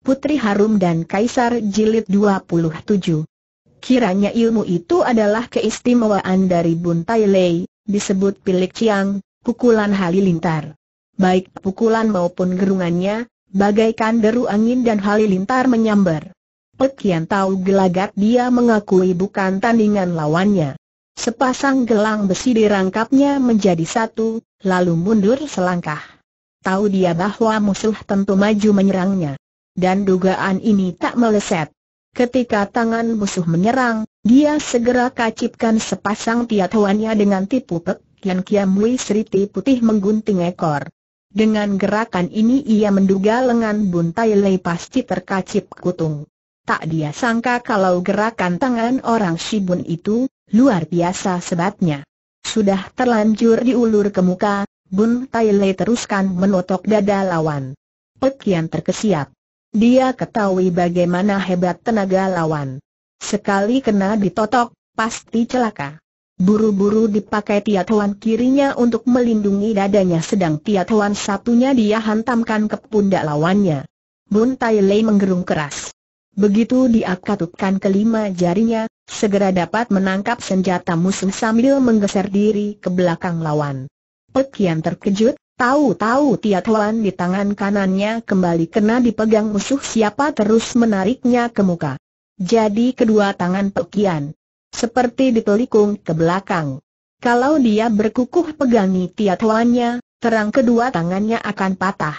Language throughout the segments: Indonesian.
Putri Harum dan Kaisar Jilid 27. Kiranya ilmu itu adalah keistimewaan dari Tai Lei, disebut Pilik Ciang, pukulan halilintar. Baik pukulan maupun gerungannya, bagaikan deru angin dan halilintar menyambar. Pekian tahu gelagat dia mengakui bukan tandingan lawannya. Sepasang gelang besi dirangkapnya menjadi satu, lalu mundur selangkah. Tahu dia bahwa musuh tentu maju menyerangnya dan dugaan ini tak meleset. Ketika tangan musuh menyerang, dia segera kacipkan sepasang tiatuannya dengan tipu pek, yang Kiam Wei Sriti putih menggunting ekor. Dengan gerakan ini ia menduga lengan Tai Lei pasti terkacip kutung. Tak dia sangka kalau gerakan tangan orang Shibun itu, luar biasa sebatnya. Sudah terlanjur diulur ke muka, Bun Tai Lei teruskan menotok dada lawan. Pegian terkesiap. Dia ketahui bagaimana hebat tenaga lawan. Sekali kena ditotok, pasti celaka. Buru-buru dipakai tiatuan kirinya untuk melindungi dadanya sedang tiatuan satunya dia hantamkan ke pundak lawannya. Bun Tai Lei menggerung keras. Begitu dia katupkan kelima jarinya, segera dapat menangkap senjata musuh sambil menggeser diri ke belakang lawan. Pekian terkejut, Tahu-tahu Tiatuan di tangan kanannya kembali kena dipegang musuh siapa terus menariknya ke muka. Jadi kedua tangan Pekian. Seperti ditelikung ke belakang. Kalau dia berkukuh pegangi Tuannya, terang kedua tangannya akan patah.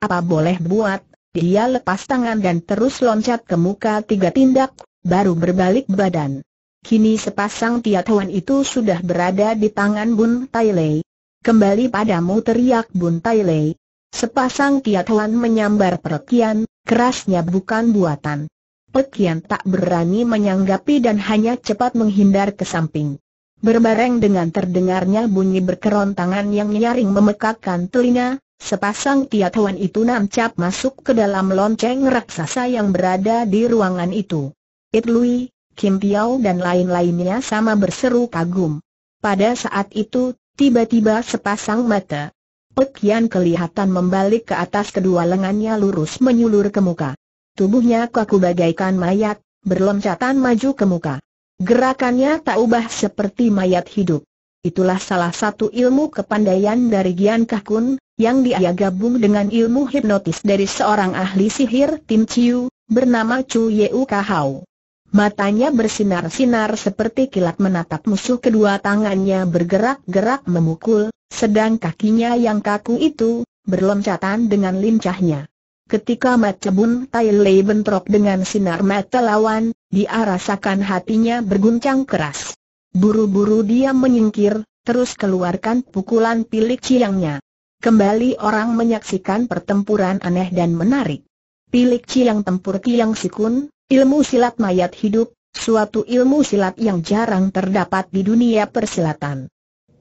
Apa boleh buat, dia lepas tangan dan terus loncat ke muka tiga tindak, baru berbalik badan. Kini sepasang Tiatuan itu sudah berada di tangan Bun Tai Lei kembali padamu teriak Bun Tai Lei. Sepasang kiatuan menyambar Pekian, kerasnya bukan buatan. Pekian tak berani menyanggapi dan hanya cepat menghindar ke samping. Berbareng dengan terdengarnya bunyi berkerontangan yang nyaring memekakkan telinga, sepasang hewan itu nancap masuk ke dalam lonceng raksasa yang berada di ruangan itu. It Lui, Kim Piao dan lain-lainnya sama berseru kagum. Pada saat itu, Tiba-tiba sepasang mata. Pekian kelihatan membalik ke atas kedua lengannya lurus menyulur ke muka. Tubuhnya kaku bagaikan mayat, berloncatan maju ke muka. Gerakannya tak ubah seperti mayat hidup. Itulah salah satu ilmu kepandaian dari Gian Kakun, yang dia gabung dengan ilmu hipnotis dari seorang ahli sihir Tim Chiu, bernama Chu Yeu Kahau. Matanya bersinar-sinar seperti kilat menatap musuh kedua tangannya bergerak-gerak memukul, sedang kakinya yang kaku itu, berloncatan dengan lincahnya. Ketika bun Tai Lei bentrok dengan sinar mata lawan, dia rasakan hatinya berguncang keras. Buru-buru dia menyingkir, terus keluarkan pukulan pilik ciangnya. Kembali orang menyaksikan pertempuran aneh dan menarik. Pilik ciang tempur kiang sikun, Ilmu silat mayat hidup, suatu ilmu silat yang jarang terdapat di dunia persilatan.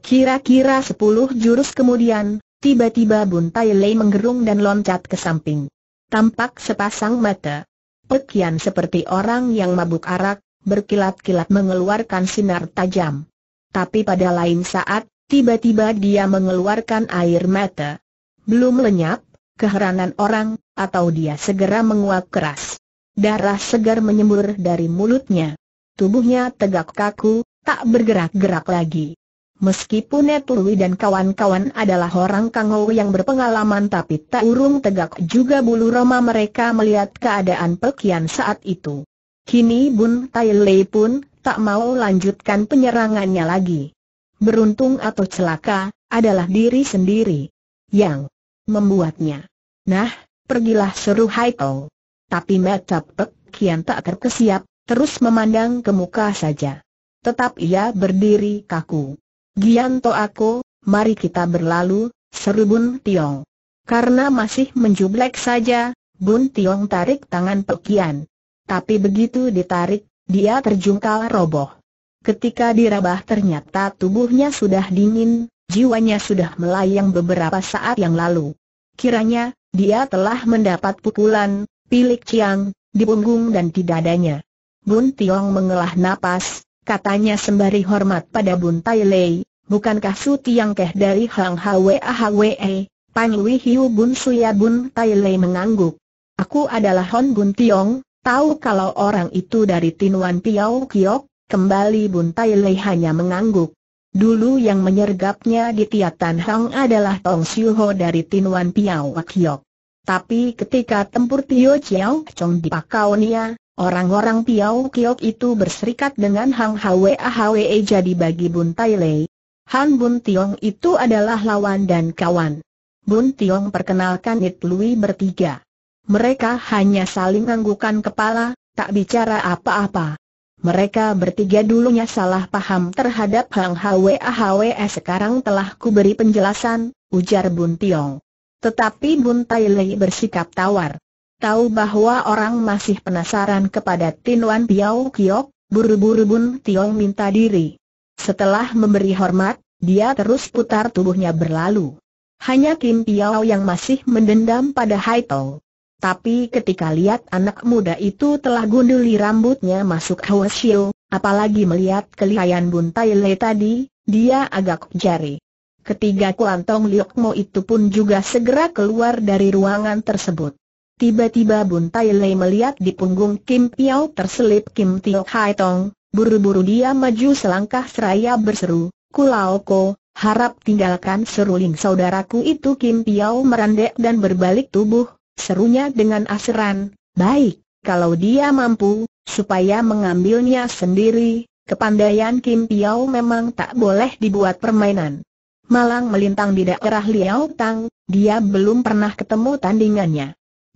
Kira-kira sepuluh jurus kemudian, tiba-tiba Bun Tai Lei menggerung dan loncat ke samping. Tampak sepasang mata. Pekian seperti orang yang mabuk arak, berkilat-kilat mengeluarkan sinar tajam. Tapi pada lain saat, tiba-tiba dia mengeluarkan air mata. Belum lenyap, keheranan orang, atau dia segera menguap keras darah segar menyembur dari mulutnya. Tubuhnya tegak kaku, tak bergerak-gerak lagi. Meskipun Netului dan kawan-kawan adalah orang kangau yang berpengalaman tapi tak urung tegak juga bulu roma mereka melihat keadaan Pekian saat itu. Kini Bun Tai Lei pun tak mau lanjutkan penyerangannya lagi. Beruntung atau celaka, adalah diri sendiri yang membuatnya. Nah, pergilah seru Haikong. Tapi mata Pek Kian tak terkesiap, terus memandang ke muka saja. Tetap ia berdiri kaku. Gianto aku, mari kita berlalu, seru Bun Tiong. Karena masih menjublek saja, Bun Tiong tarik tangan Pekian. Tapi begitu ditarik, dia terjungkal roboh. Ketika dirabah ternyata tubuhnya sudah dingin, jiwanya sudah melayang beberapa saat yang lalu. Kiranya, dia telah mendapat pukulan, Pilik Chiang, di punggung dan di dadanya. Bun Tiong mengelah napas, katanya sembari hormat pada Bun Tai Lei, bukankah Su Tiang Keh dari Hang Hwa Hwe, Pan Lui Hiu Bun Suya Bun Tai Lei mengangguk. Aku adalah Hon Bun Tiong, tahu kalau orang itu dari Tinuan Piao Kiok, Kembali Bun Tai Lei hanya mengangguk. Dulu yang menyergapnya di Tiatan Hang adalah Tong Siu Ho dari Tinuan Piao Kiok. Tapi ketika tempur Tio Chiao Chong di Nia, orang-orang Piao Kiok itu berserikat dengan Hang hwe Ahwe jadi bagi Bun Tai Lei. Han Bun Tiong itu adalah lawan dan kawan. Bun Tiong perkenalkan It Lui bertiga. Mereka hanya saling anggukan kepala, tak bicara apa-apa. Mereka bertiga dulunya salah paham terhadap Hang hwe Ahwe sekarang telah kuberi penjelasan, ujar Bun Tiong. Tetapi Bun Tai Lei bersikap tawar. Tahu bahwa orang masih penasaran kepada Tin Wan Piao Kiok, buru-buru Bun Tiong minta diri. Setelah memberi hormat, dia terus putar tubuhnya berlalu. Hanya Kim Piao yang masih mendendam pada Hai Tong. Tapi ketika lihat anak muda itu telah gunduli rambutnya masuk Hwa Apalagi melihat kelihayan Tai Lei tadi, dia agak jari. Ketiga kuantong Liokmo itu pun juga segera keluar dari ruangan tersebut. Tiba-tiba Bun Tai Lei melihat di punggung Kim Piao terselip Kim Tio Hai Tong, buru-buru dia maju selangkah seraya berseru, ko, harap tinggalkan seruling saudaraku itu Kim Piao merendek dan berbalik tubuh, serunya dengan aseran, baik, kalau dia mampu, supaya mengambilnya sendiri, kepandaian Kim Piao memang tak boleh dibuat permainan malang melintang di daerah Liao Tang, dia belum pernah ketemu tandingannya.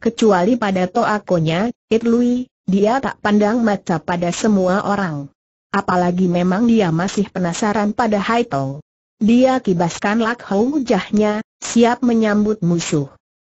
Kecuali pada toakonya, It Lui, dia tak pandang mata pada semua orang. Apalagi memang dia masih penasaran pada Hai Tong. Dia kibaskan Lak jahnya, siap menyambut musuh.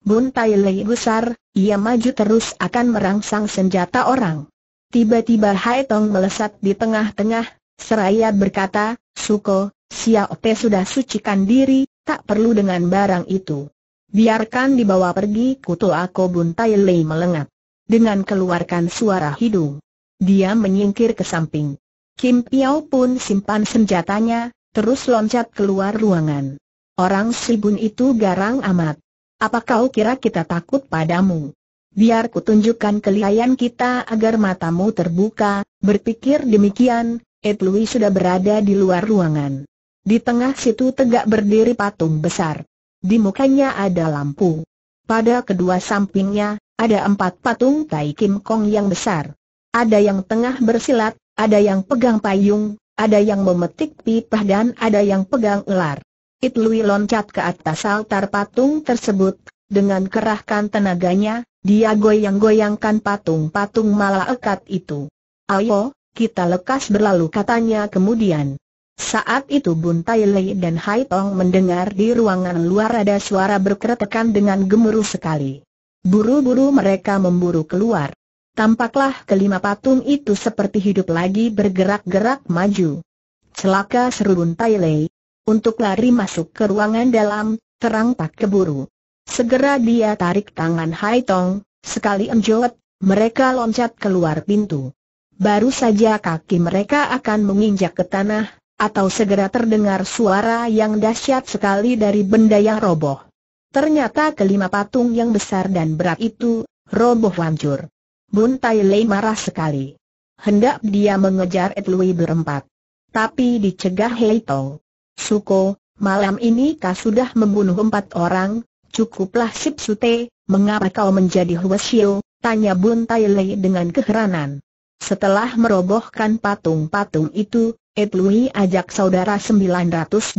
Bun Tai Lei besar, ia maju terus akan merangsang senjata orang. Tiba-tiba Hai Tong melesat di tengah-tengah, seraya berkata, Suko, Xiao Pe sudah sucikan diri, tak perlu dengan barang itu. Biarkan dibawa pergi kutu aku buntai Lei melengat. Dengan keluarkan suara hidung. Dia menyingkir ke samping. Kim Piao pun simpan senjatanya, terus loncat keluar ruangan. Orang Sibun itu garang amat. Apa kau kira kita takut padamu? Biar kutunjukkan kelihayan kita agar matamu terbuka, berpikir demikian, Ed Louis sudah berada di luar ruangan. Di tengah situ tegak berdiri patung besar. Di mukanya ada lampu. Pada kedua sampingnya, ada empat patung Tai Kim Kong yang besar. Ada yang tengah bersilat, ada yang pegang payung, ada yang memetik pipah dan ada yang pegang ular. It Lui loncat ke atas altar patung tersebut, dengan kerahkan tenaganya, dia goyang-goyangkan patung-patung malaikat itu. Ayo, kita lekas berlalu katanya kemudian. Saat itu Bun Tai Lei dan Hai Tong mendengar di ruangan luar ada suara berkeretekan dengan gemuruh sekali. Buru-buru mereka memburu keluar. Tampaklah kelima patung itu seperti hidup lagi bergerak-gerak maju. Celaka seru Bun Tai Lei. Untuk lari masuk ke ruangan dalam, terang tak keburu. Segera dia tarik tangan Hai Tong, sekali enjot, mereka loncat keluar pintu. Baru saja kaki mereka akan menginjak ke tanah, atau segera terdengar suara yang dahsyat sekali dari benda yang roboh. Ternyata kelima patung yang besar dan berat itu, roboh hancur. Bun Tai Lei marah sekali. Hendak dia mengejar Etlui berempat. Tapi dicegah Hei Tong. Suko, malam ini kau sudah membunuh empat orang, cukuplah Sip Sute, mengapa kau menjadi Huasio, tanya Bun Tai Lei dengan keheranan. Setelah merobohkan patung-patung itu, Ed Louie ajak saudara 925.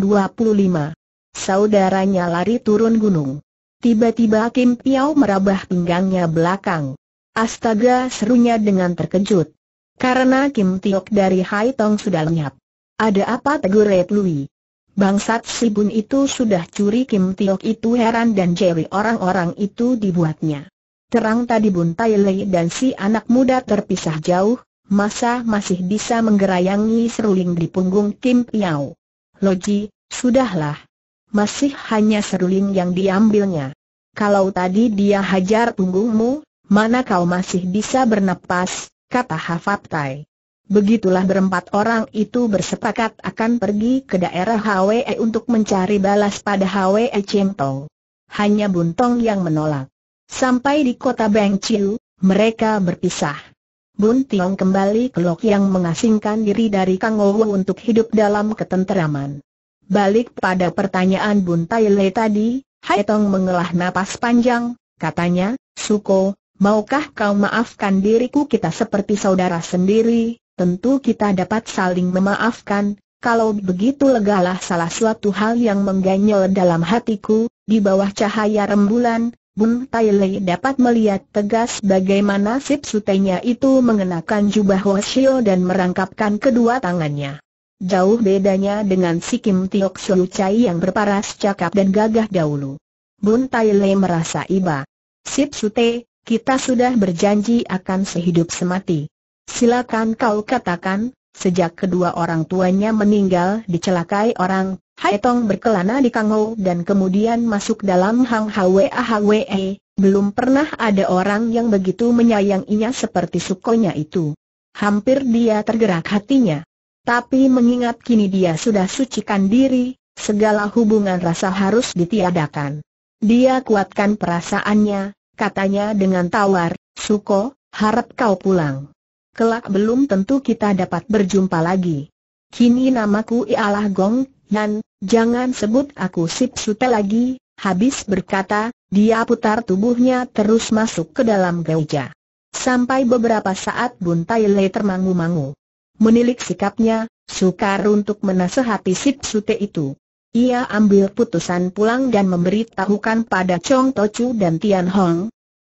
Saudaranya lari turun gunung. Tiba-tiba Kim Piao merabah pinggangnya belakang. Astaga serunya dengan terkejut. Karena Kim Tiok dari Hai Tong sudah lenyap. Ada apa tegur Ed Louie. Bangsat si Bun itu sudah curi Kim Tiok itu heran dan jeli orang-orang itu dibuatnya. Terang tadi Bun Tai Lei dan si anak muda terpisah jauh, masa masih bisa menggerayangi seruling di punggung Kim Piao. Loji, sudahlah. Masih hanya seruling yang diambilnya. Kalau tadi dia hajar punggungmu, mana kau masih bisa bernapas, kata Hafaptai. Begitulah berempat orang itu bersepakat akan pergi ke daerah HWE e untuk mencari balas pada HWE Chentong. Hanya Buntong yang menolak. Sampai di kota Bengciu, mereka berpisah. Bun Tiong kembali ke Lok yang mengasingkan diri dari Kang Owo untuk hidup dalam ketenteraman. Balik pada pertanyaan Bun Tai Le tadi, Hai Tong mengelah napas panjang, katanya, Suko, maukah kau maafkan diriku kita seperti saudara sendiri, tentu kita dapat saling memaafkan, kalau begitu legalah salah suatu hal yang mengganyol dalam hatiku, di bawah cahaya rembulan, Bun Tai Lei dapat melihat tegas bagaimana sip sutenya itu mengenakan jubah Hoshio dan merangkapkan kedua tangannya. Jauh bedanya dengan si Kim Tiok Siu Chai yang berparas cakap dan gagah dahulu. Bun Tai Lei merasa iba. Sip sute, kita sudah berjanji akan sehidup semati. Silakan kau katakan, sejak kedua orang tuanya meninggal dicelakai orang, Haitong berkelana di Kangou dan kemudian masuk dalam Hang Hwe Ahwe. belum pernah ada orang yang begitu menyayanginya seperti sukonya itu. Hampir dia tergerak hatinya. Tapi mengingat kini dia sudah sucikan diri, segala hubungan rasa harus ditiadakan. Dia kuatkan perasaannya, katanya dengan tawar, Suko, harap kau pulang. Kelak belum tentu kita dapat berjumpa lagi. Kini namaku ialah Gong Nan, jangan sebut aku Sip Sute lagi, habis berkata, dia putar tubuhnya terus masuk ke dalam gauja. Sampai beberapa saat Bun Tai Le termangu-mangu. Menilik sikapnya, sukar untuk menasehati Sip Sute itu. Ia ambil putusan pulang dan memberitahukan pada Chong Tochu dan Tian Hong.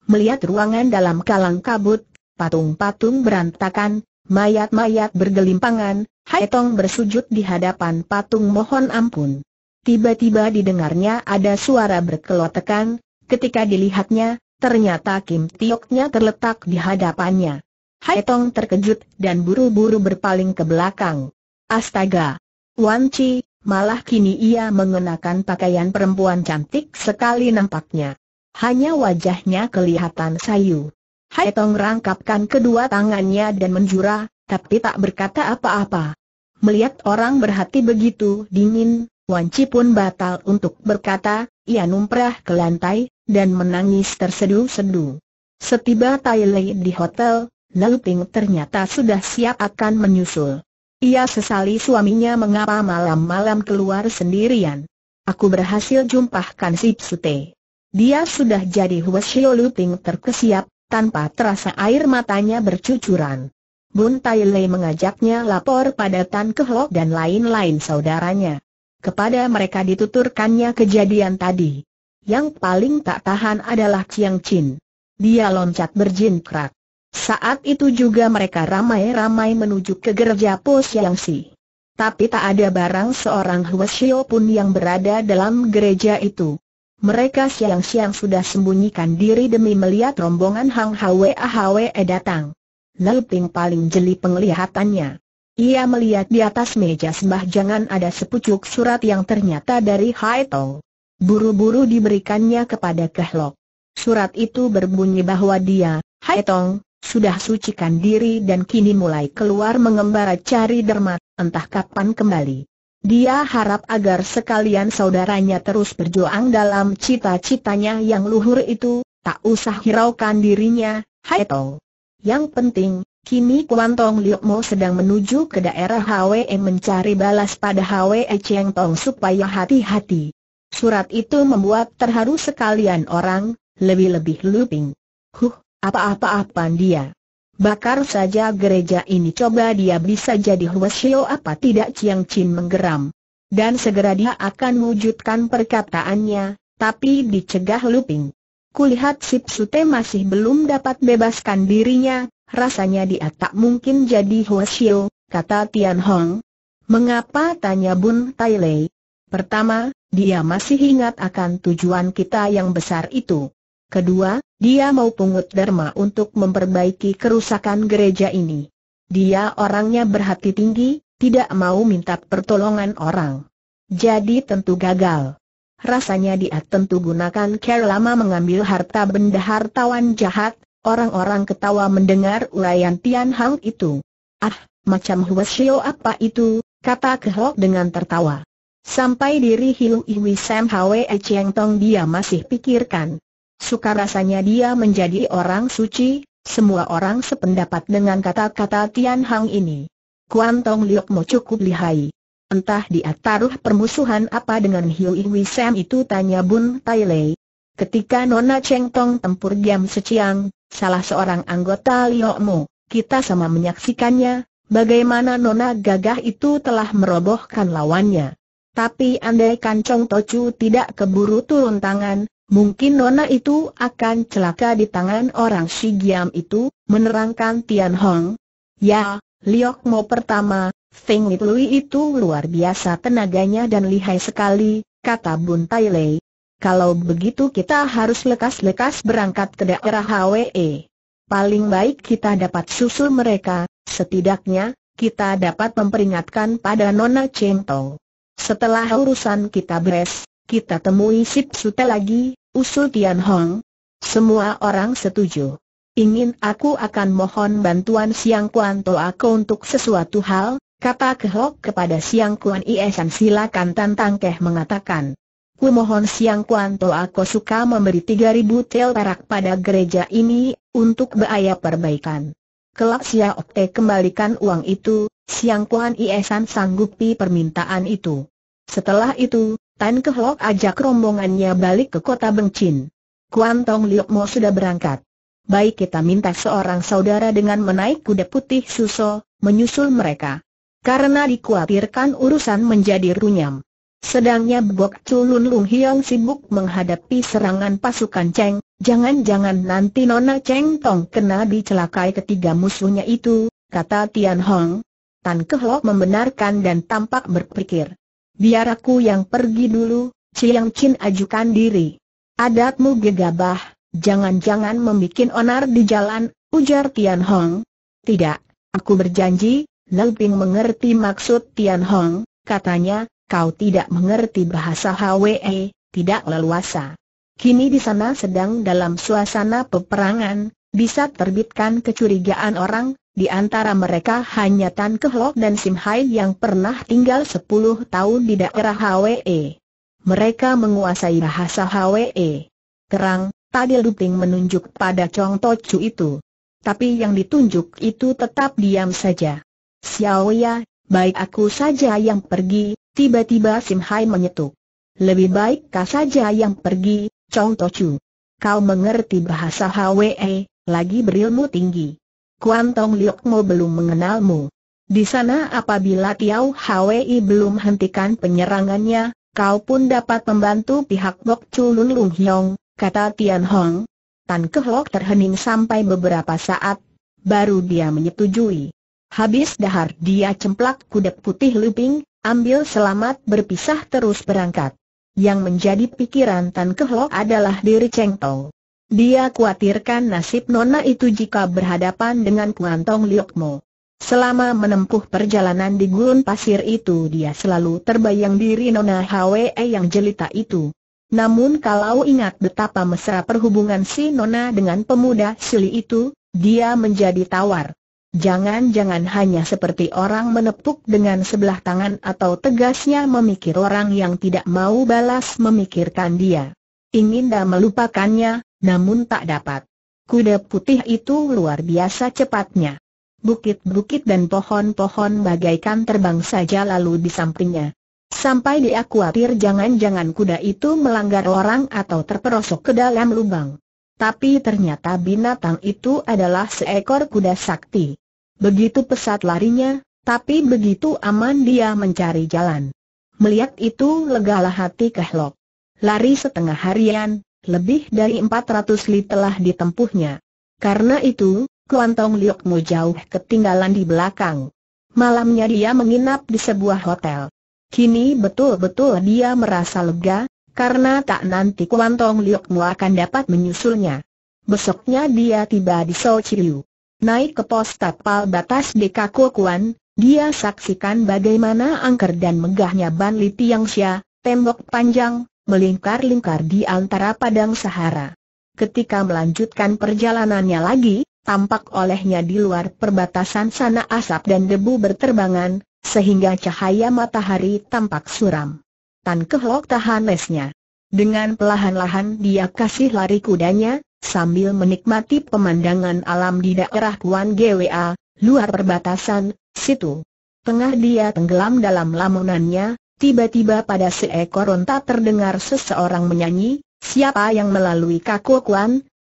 Melihat ruangan dalam kalang kabut, patung-patung berantakan, Mayat-mayat bergelimpangan, Haitong bersujud di hadapan patung mohon ampun. Tiba-tiba didengarnya ada suara berkelotekan, ketika dilihatnya, ternyata Kim Tioknya terletak di hadapannya. Haitong terkejut dan buru-buru berpaling ke belakang. Astaga! Wan Chi, malah kini ia mengenakan pakaian perempuan cantik sekali nampaknya. Hanya wajahnya kelihatan sayu. Hai Tong rangkapkan kedua tangannya dan menjura, tapi tak berkata apa-apa. Melihat orang berhati begitu dingin, Wanci pun batal untuk berkata, ia numprah ke lantai, dan menangis tersedu-sedu. Setiba Tai di hotel, Luting ternyata sudah siap akan menyusul. Ia sesali suaminya mengapa malam-malam keluar sendirian. Aku berhasil jumpahkan si Sute. Dia sudah jadi Huasyo Luting terkesiap, tanpa terasa air matanya bercucuran. Bun Tai Lei mengajaknya lapor pada Tan Kehlok dan lain-lain saudaranya. Kepada mereka dituturkannya kejadian tadi. Yang paling tak tahan adalah Chiang Chin. Dia loncat berjinkrak. Saat itu juga mereka ramai-ramai menuju ke gereja pos Siang si. Tapi tak ada barang seorang Hwasyo pun yang berada dalam gereja itu. Mereka siang-siang sudah sembunyikan diri demi melihat rombongan Hang Hwe Hwe datang. Nelping paling jeli penglihatannya. Ia melihat di atas meja sembah jangan ada sepucuk surat yang ternyata dari Hai Tong. Buru-buru diberikannya kepada Kehlok. Surat itu berbunyi bahwa dia, Hai Tong, sudah sucikan diri dan kini mulai keluar mengembara cari dermat, entah kapan kembali. Dia harap agar sekalian saudaranya terus berjuang dalam cita-citanya yang luhur itu, tak usah hiraukan dirinya, Hai Tong. Yang penting, kini Kuan Tong Liu Mo sedang menuju ke daerah Hwe mencari balas pada Hwe Cheng Tong supaya hati-hati. Surat itu membuat terharu sekalian orang, lebih-lebih Luping. Huh, apa-apa-apaan dia. Bakar saja gereja ini coba dia bisa jadi Huasyo apa tidak Chiang Chin menggeram. Dan segera dia akan wujudkan perkataannya, tapi dicegah Luping. Kulihat Sip Sute masih belum dapat bebaskan dirinya, rasanya dia tak mungkin jadi Huasyo, kata Tian Hong. Mengapa tanya Bun Tai Lei? Pertama, dia masih ingat akan tujuan kita yang besar itu. Kedua, dia mau pungut derma untuk memperbaiki kerusakan gereja ini. Dia orangnya berhati tinggi, tidak mau minta pertolongan orang. Jadi tentu gagal. Rasanya dia tentu gunakan care lama mengambil harta benda hartawan jahat, orang-orang ketawa mendengar uraian Tian Hang itu. Ah, macam Huasio apa itu, kata Kehok dengan tertawa. Sampai diri Hiu Iwi Sam Hwe Cheng Tong dia masih pikirkan. Suka rasanya dia menjadi orang suci, semua orang sependapat dengan kata-kata Tian Hang ini. Kuan Tong Liok Mo cukup lihai. Entah dia taruh permusuhan apa dengan Hiu Iwi Sam itu tanya Bun Tai Lei. Ketika Nona Cheng Tong tempur diam seciang, salah seorang anggota Liok Mo, kita sama menyaksikannya, bagaimana Nona gagah itu telah merobohkan lawannya. Tapi andai kan Chong Tocu tidak keburu turun tangan, Mungkin Nona itu akan celaka di tangan orang si Giam itu, menerangkan Tian Hong. Ya, Liok Mo pertama, Feng Lui itu luar biasa tenaganya dan lihai sekali, kata Bun Tai Lei. Kalau begitu kita harus lekas-lekas berangkat ke daerah HWE. Paling baik kita dapat susul mereka, setidaknya, kita dapat memperingatkan pada Nona Cheng Tong. Setelah urusan kita beres, kita temui Sip Sute lagi, usul Tian Hong. Semua orang setuju. Ingin aku akan mohon bantuan Siang Kuan To aku untuk sesuatu hal, kata Kehok kepada Siang Kuan Iesan silakan tantang Keh mengatakan. Ku mohon Siang Kuan To aku suka memberi 3000 tel perak pada gereja ini, untuk beaya perbaikan. Kelak Xiao Te kembalikan uang itu, Siang Kuan Iesan sanggupi permintaan itu. Setelah itu, Tan Kehlok ajak rombongannya balik ke kota Bengcin. Kuantong Liok Mo sudah berangkat. Baik kita minta seorang saudara dengan menaik kuda putih Suso, menyusul mereka. Karena dikhawatirkan urusan menjadi runyam. Sedangnya Bok Culun Lung Hiong sibuk menghadapi serangan pasukan Cheng, jangan-jangan nanti Nona Cheng Tong kena dicelakai ketiga musuhnya itu, kata Tian Hong. Tan Kehlok membenarkan dan tampak berpikir. Biar aku yang pergi dulu, Ciang Chin ajukan diri. Adatmu gegabah, jangan-jangan membuat onar di jalan, ujar Tian Hong. Tidak, aku berjanji, Lau Ping mengerti maksud Tian Hong, katanya, kau tidak mengerti bahasa HWE, tidak leluasa. Kini di sana sedang dalam suasana peperangan, bisa terbitkan kecurigaan orang, di antara mereka hanya Tan Kehlok dan Sim Hai yang pernah tinggal 10 tahun di daerah HWE. Mereka menguasai bahasa HWE. Kerang, Tadil Duping menunjuk pada Chong Tochu itu. Tapi yang ditunjuk itu tetap diam saja. Xiao Ya, baik aku saja yang pergi, tiba-tiba Sim Hai menyetuk. Lebih baik kau saja yang pergi, Chong Tochu. Kau mengerti bahasa HWE, lagi berilmu tinggi. Kuan Tong Liokmo belum mengenalmu. Di sana apabila Tiao Hwi belum hentikan penyerangannya, kau pun dapat membantu pihak Bok Chulun Lung Hiong, kata Tian Hong. Tan Kehlok terhening sampai beberapa saat, baru dia menyetujui. Habis dahar dia cemplak kuda putih luping, ambil selamat berpisah terus berangkat. Yang menjadi pikiran Tan Kehlok adalah diri Cheng Tong. Dia khawatirkan nasib Nona itu jika berhadapan dengan Kuantong Liokmo. Selama menempuh perjalanan di gurun pasir itu dia selalu terbayang diri Nona Hwe yang jelita itu. Namun kalau ingat betapa mesra perhubungan si Nona dengan pemuda Sili itu, dia menjadi tawar. Jangan-jangan hanya seperti orang menepuk dengan sebelah tangan atau tegasnya memikir orang yang tidak mau balas memikirkan dia. Ingin dah melupakannya, namun tak dapat. Kuda putih itu luar biasa cepatnya. Bukit-bukit dan pohon-pohon bagaikan terbang saja lalu di sampingnya. Sampai dia khawatir jangan-jangan kuda itu melanggar orang atau terperosok ke dalam lubang. Tapi ternyata binatang itu adalah seekor kuda sakti. Begitu pesat larinya, tapi begitu aman dia mencari jalan. Melihat itu legalah hati Kehlok. Lari setengah harian, lebih dari 400 li telah ditempuhnya. Karena itu, Kuantong Liok jauh ketinggalan di belakang. Malamnya dia menginap di sebuah hotel. Kini betul-betul dia merasa lega, karena tak nanti Kuantong Liok akan dapat menyusulnya. Besoknya dia tiba di Sochiu. Naik ke pos tapal batas di Kakokuan, dia saksikan bagaimana angker dan megahnya Ban Li Tiangsha, tembok panjang, melingkar-lingkar di antara padang Sahara. Ketika melanjutkan perjalanannya lagi, tampak olehnya di luar perbatasan sana asap dan debu berterbangan, sehingga cahaya matahari tampak suram. Tan Kehlok tahan lesnya. Dengan pelahan-lahan dia kasih lari kudanya, sambil menikmati pemandangan alam di daerah Kuan Gwa, luar perbatasan, situ. Tengah dia tenggelam dalam lamunannya, Tiba-tiba pada seekor onta terdengar seseorang menyanyi, siapa yang melalui kaku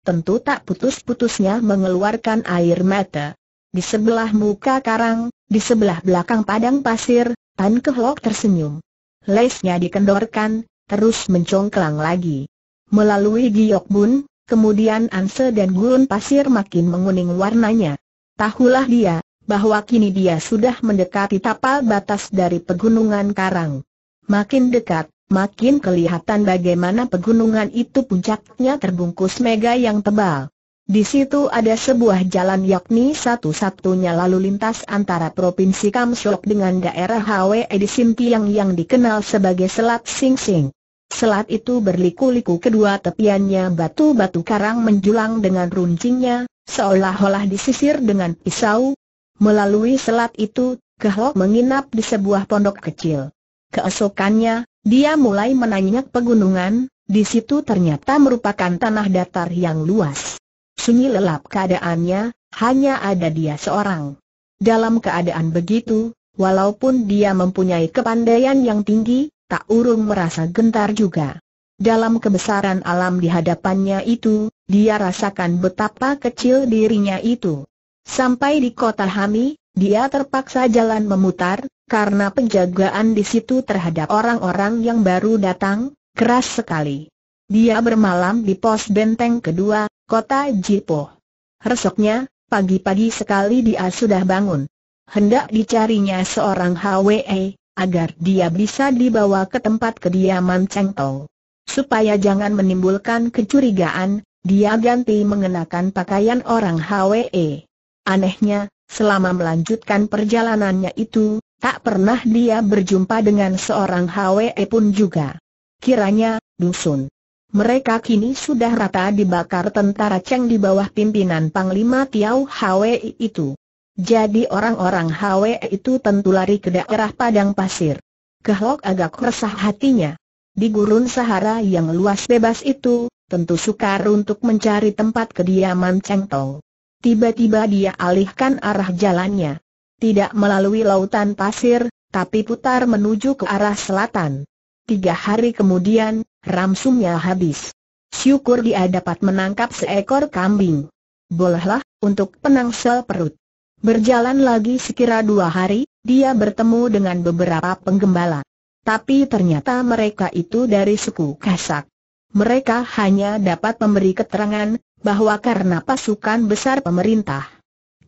tentu tak putus-putusnya mengeluarkan air mata. Di sebelah muka karang, di sebelah belakang padang pasir, Tan Kehlok tersenyum. Lesnya dikendorkan, terus mencongkelang lagi. Melalui Giok Bun, kemudian Anse dan gurun pasir makin menguning warnanya. Tahulah dia, bahwa kini dia sudah mendekati tapal batas dari pegunungan Karang. Makin dekat, makin kelihatan bagaimana pegunungan itu puncaknya terbungkus mega yang tebal. Di situ ada sebuah jalan yakni satu-satunya lalu lintas antara Provinsi Kamsok dengan daerah HWE di Simpiang yang dikenal sebagai Selat Sing Sing. Selat itu berliku-liku kedua tepiannya batu-batu karang menjulang dengan runcingnya, seolah-olah disisir dengan pisau, Melalui selat itu, Keho menginap di sebuah pondok kecil. Keesokannya, dia mulai menanyak pegunungan, di situ ternyata merupakan tanah datar yang luas. Sunyi lelap keadaannya, hanya ada dia seorang. Dalam keadaan begitu, walaupun dia mempunyai kepandaian yang tinggi, tak urung merasa gentar juga. Dalam kebesaran alam di hadapannya itu, dia rasakan betapa kecil dirinya itu. Sampai di kota Hami, dia terpaksa jalan memutar, karena penjagaan di situ terhadap orang-orang yang baru datang, keras sekali. Dia bermalam di pos benteng kedua, kota Jipo. Resoknya, pagi-pagi sekali dia sudah bangun. Hendak dicarinya seorang HWE, agar dia bisa dibawa ke tempat kediaman Cheng Tong. Supaya jangan menimbulkan kecurigaan, dia ganti mengenakan pakaian orang HWE. Anehnya, selama melanjutkan perjalanannya itu, tak pernah dia berjumpa dengan seorang HWE pun juga. Kiranya, dusun. Mereka kini sudah rata dibakar tentara Cheng di bawah pimpinan Panglima Tiau HWE itu. Jadi orang-orang HWE itu tentu lari ke daerah padang pasir. Kehlok agak resah hatinya. Di gurun Sahara yang luas bebas itu, tentu sukar untuk mencari tempat kediaman Cheng Tong. Tiba-tiba dia alihkan arah jalannya. Tidak melalui lautan pasir, tapi putar menuju ke arah selatan. Tiga hari kemudian, ramsumnya habis. Syukur dia dapat menangkap seekor kambing. Bolehlah, untuk penangsel perut. Berjalan lagi sekira dua hari, dia bertemu dengan beberapa penggembala. Tapi ternyata mereka itu dari suku Kasak. Mereka hanya dapat memberi keterangan, bahwa karena pasukan besar pemerintah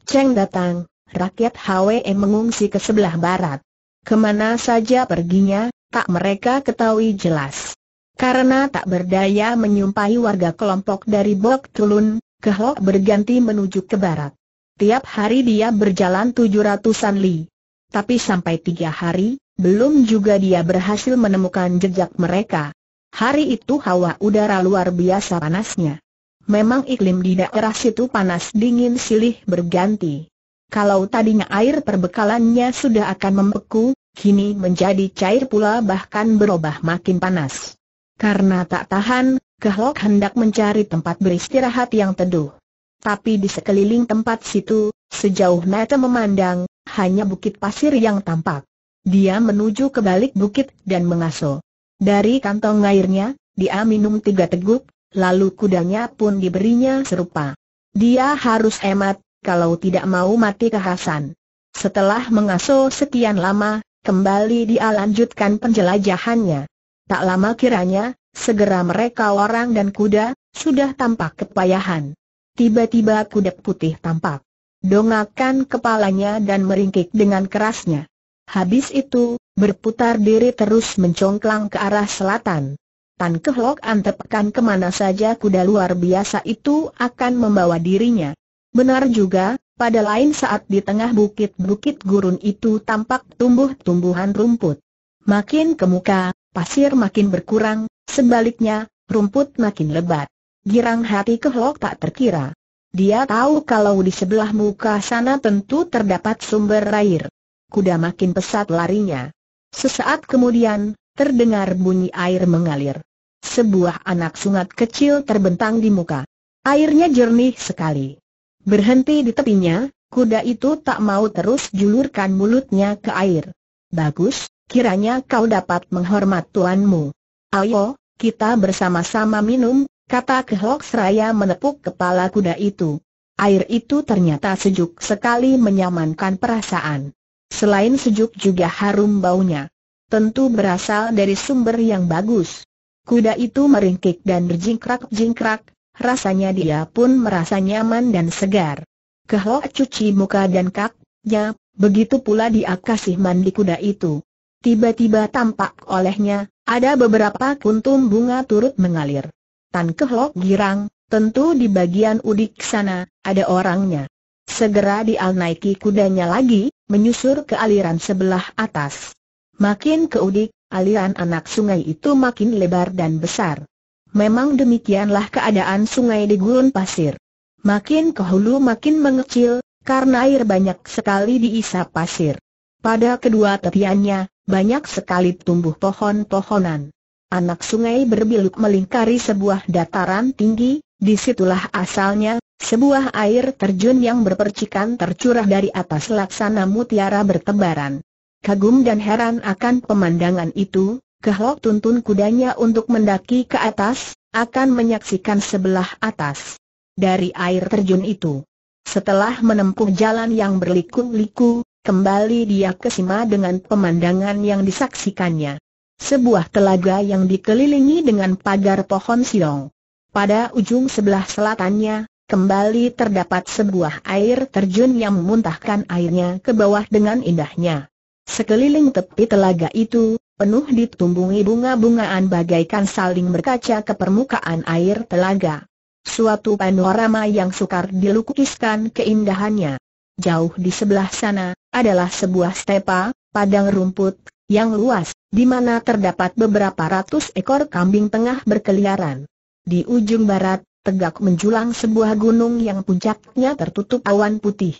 Cheng datang, rakyat HWE mengungsi ke sebelah barat. Kemana saja perginya, tak mereka ketahui jelas. Karena tak berdaya menyumpahi warga kelompok dari Bok Tulun, Kehok berganti menuju ke barat. Tiap hari dia berjalan tujuh ratusan li. Tapi sampai tiga hari, belum juga dia berhasil menemukan jejak mereka. Hari itu hawa udara luar biasa panasnya memang iklim di daerah situ panas dingin silih berganti. Kalau tadinya air perbekalannya sudah akan membeku, kini menjadi cair pula bahkan berubah makin panas. Karena tak tahan, Kehlok hendak mencari tempat beristirahat yang teduh. Tapi di sekeliling tempat situ, sejauh mata memandang, hanya bukit pasir yang tampak. Dia menuju ke balik bukit dan mengaso. Dari kantong airnya, dia minum tiga teguk, lalu kudanya pun diberinya serupa. Dia harus emat kalau tidak mau mati kehasan. Setelah mengasuh sekian lama, kembali dia lanjutkan penjelajahannya. Tak lama kiranya, segera mereka orang dan kuda, sudah tampak kepayahan. Tiba-tiba kuda putih tampak. dongakan kepalanya dan meringkik dengan kerasnya. Habis itu, berputar diri terus mencongklang ke arah selatan. Tan Kehlok antepkan kemana saja kuda luar biasa itu akan membawa dirinya. Benar juga, pada lain saat di tengah bukit-bukit gurun itu tampak tumbuh-tumbuhan rumput. Makin ke muka, pasir makin berkurang, sebaliknya, rumput makin lebat. Girang hati Kehlok tak terkira. Dia tahu kalau di sebelah muka sana tentu terdapat sumber air. Kuda makin pesat larinya. Sesaat kemudian, terdengar bunyi air mengalir. Sebuah anak sungat kecil terbentang di muka. Airnya jernih sekali. Berhenti di tepinya, kuda itu tak mau terus julurkan mulutnya ke air. Bagus, kiranya kau dapat menghormat tuanmu. Ayo, kita bersama-sama minum, kata Kehok Seraya menepuk kepala kuda itu. Air itu ternyata sejuk sekali menyamankan perasaan. Selain sejuk juga harum baunya tentu berasal dari sumber yang bagus. Kuda itu meringkik dan berjingkrak-jingkrak, rasanya dia pun merasa nyaman dan segar. Kehlo cuci muka dan kaknya, begitu pula dia kasih mandi kuda itu. Tiba-tiba tampak olehnya, ada beberapa kuntum bunga turut mengalir. Tan Kehlo girang, tentu di bagian udik sana, ada orangnya. Segera dia naiki kudanya lagi, menyusur ke aliran sebelah atas. Makin keudik, aliran anak sungai itu makin lebar dan besar. Memang demikianlah keadaan sungai di gurun pasir. Makin ke hulu makin mengecil, karena air banyak sekali diisap pasir. Pada kedua tepiannya, banyak sekali tumbuh pohon-pohonan. Anak sungai berbiluk melingkari sebuah dataran tinggi, disitulah asalnya, sebuah air terjun yang berpercikan tercurah dari atas laksana mutiara bertebaran kagum dan heran akan pemandangan itu, Kehlok tuntun kudanya untuk mendaki ke atas, akan menyaksikan sebelah atas dari air terjun itu. Setelah menempuh jalan yang berliku-liku, kembali dia ke Sima dengan pemandangan yang disaksikannya. Sebuah telaga yang dikelilingi dengan pagar pohon silong. Pada ujung sebelah selatannya, kembali terdapat sebuah air terjun yang memuntahkan airnya ke bawah dengan indahnya. Sekeliling tepi telaga itu, penuh ditumbungi bunga-bungaan bagaikan saling berkaca ke permukaan air telaga. Suatu panorama yang sukar dilukiskan keindahannya. Jauh di sebelah sana, adalah sebuah stepa, padang rumput, yang luas, di mana terdapat beberapa ratus ekor kambing tengah berkeliaran. Di ujung barat, tegak menjulang sebuah gunung yang puncaknya tertutup awan putih.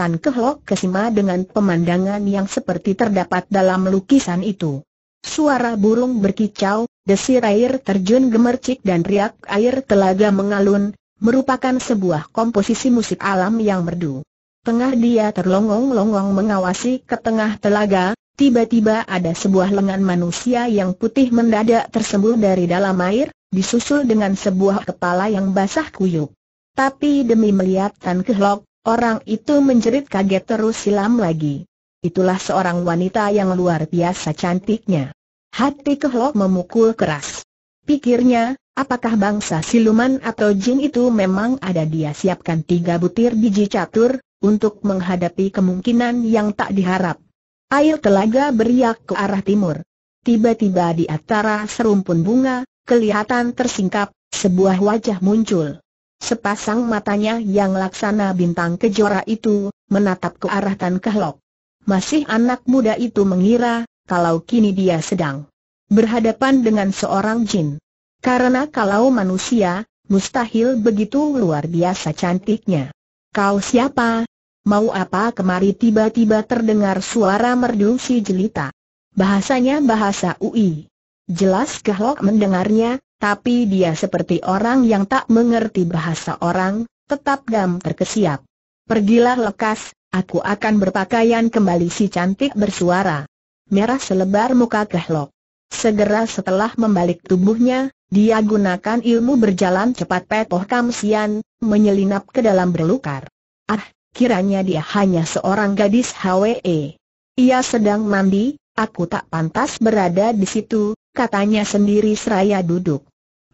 Tan Kehlok kesima dengan pemandangan yang seperti terdapat dalam lukisan itu. Suara burung berkicau, desir air terjun gemercik dan riak air telaga mengalun, merupakan sebuah komposisi musik alam yang merdu. Tengah dia terlongong-longong mengawasi ke tengah telaga, tiba-tiba ada sebuah lengan manusia yang putih mendadak tersembul dari dalam air, disusul dengan sebuah kepala yang basah kuyuk. Tapi demi melihat Tan Kehlok, Orang itu menjerit kaget terus silam lagi. Itulah seorang wanita yang luar biasa cantiknya. Hati Kehlok memukul keras. Pikirnya, apakah bangsa siluman atau jin itu memang ada dia siapkan tiga butir biji catur, untuk menghadapi kemungkinan yang tak diharap. Air telaga beriak ke arah timur. Tiba-tiba di antara serumpun bunga, kelihatan tersingkap, sebuah wajah muncul. Sepasang matanya yang laksana bintang kejora itu, menatap ke arah Tan Kahlok. Masih anak muda itu mengira, kalau kini dia sedang berhadapan dengan seorang jin. Karena kalau manusia, mustahil begitu luar biasa cantiknya. Kau siapa? Mau apa kemari tiba-tiba terdengar suara merdu si jelita. Bahasanya bahasa UI. Jelas Kahlok mendengarnya, tapi dia seperti orang yang tak mengerti bahasa orang, tetap gam terkesiap. Pergilah lekas, aku akan berpakaian kembali si cantik bersuara. Merah selebar muka kehlok. Segera setelah membalik tubuhnya, dia gunakan ilmu berjalan cepat Petoh Kamsian, menyelinap ke dalam berlukar. Ah, kiranya dia hanya seorang gadis HWE. Ia sedang mandi, aku tak pantas berada di situ, katanya sendiri seraya duduk.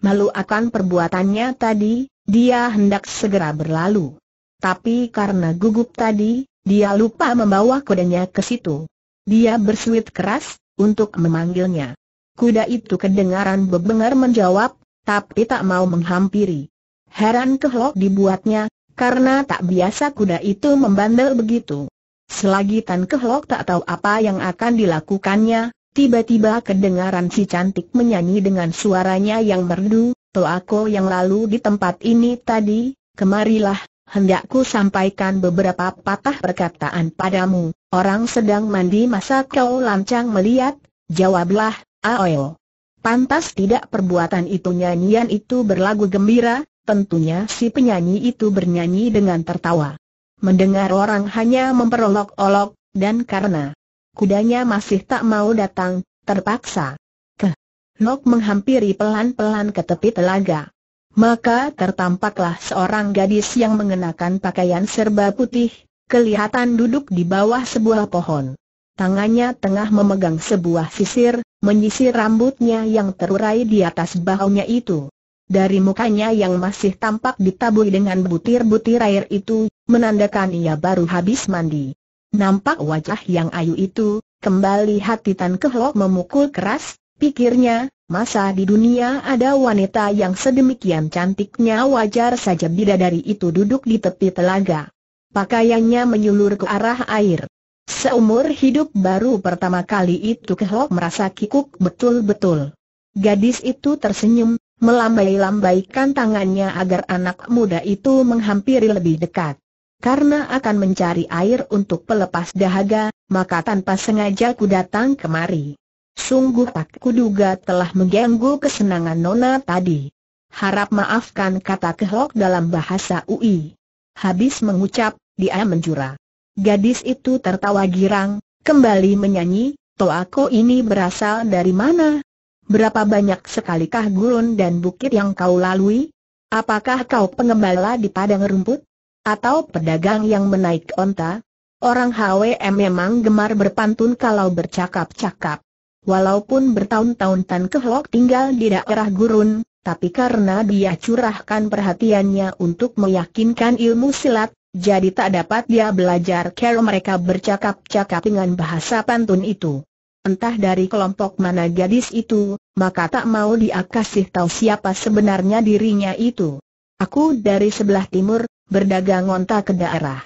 Malu akan perbuatannya tadi, dia hendak segera berlalu. Tapi karena gugup tadi, dia lupa membawa kudanya ke situ. Dia bersuit keras, untuk memanggilnya. Kuda itu kedengaran bebengar menjawab, tapi tak mau menghampiri. Heran kehlok dibuatnya, karena tak biasa kuda itu membandel begitu. Selagi Tan Kehlok tak tahu apa yang akan dilakukannya, Tiba-tiba kedengaran si cantik menyanyi dengan suaranya yang merdu, Toako yang lalu di tempat ini tadi, kemarilah, hendakku sampaikan beberapa patah perkataan padamu, orang sedang mandi masa kau lancang melihat, jawablah, Aoyo. Pantas tidak perbuatan itu nyanyian itu berlagu gembira, tentunya si penyanyi itu bernyanyi dengan tertawa. Mendengar orang hanya memperolok-olok, dan karena kudanya masih tak mau datang, terpaksa. Ke. Nok menghampiri pelan-pelan ke tepi telaga. Maka tertampaklah seorang gadis yang mengenakan pakaian serba putih, kelihatan duduk di bawah sebuah pohon. Tangannya tengah memegang sebuah sisir, menyisir rambutnya yang terurai di atas bahunya itu. Dari mukanya yang masih tampak ditabui dengan butir-butir air itu, menandakan ia baru habis mandi. Nampak wajah yang ayu itu, kembali hati Tan Kehlok memukul keras, pikirnya, masa di dunia ada wanita yang sedemikian cantiknya wajar saja bidadari itu duduk di tepi telaga. Pakaiannya menyulur ke arah air. Seumur hidup baru pertama kali itu Kehlok merasa kikuk betul-betul. Gadis itu tersenyum, melambai-lambaikan tangannya agar anak muda itu menghampiri lebih dekat karena akan mencari air untuk pelepas dahaga, maka tanpa sengaja ku datang kemari. Sungguh tak kuduga telah mengganggu kesenangan Nona tadi. Harap maafkan kata kehok dalam bahasa UI. Habis mengucap, dia menjura. Gadis itu tertawa girang, kembali menyanyi, aku ini berasal dari mana? Berapa banyak sekalikah gurun dan bukit yang kau lalui? Apakah kau pengembala di padang rumput? atau pedagang yang menaik onta, orang HWM memang gemar berpantun kalau bercakap-cakap. Walaupun bertahun-tahun Tan Kehlok tinggal di daerah gurun, tapi karena dia curahkan perhatiannya untuk meyakinkan ilmu silat, jadi tak dapat dia belajar kalau mereka bercakap-cakap dengan bahasa pantun itu. Entah dari kelompok mana gadis itu, maka tak mau dia kasih tahu siapa sebenarnya dirinya itu. Aku dari sebelah timur, berdagang onta ke daerah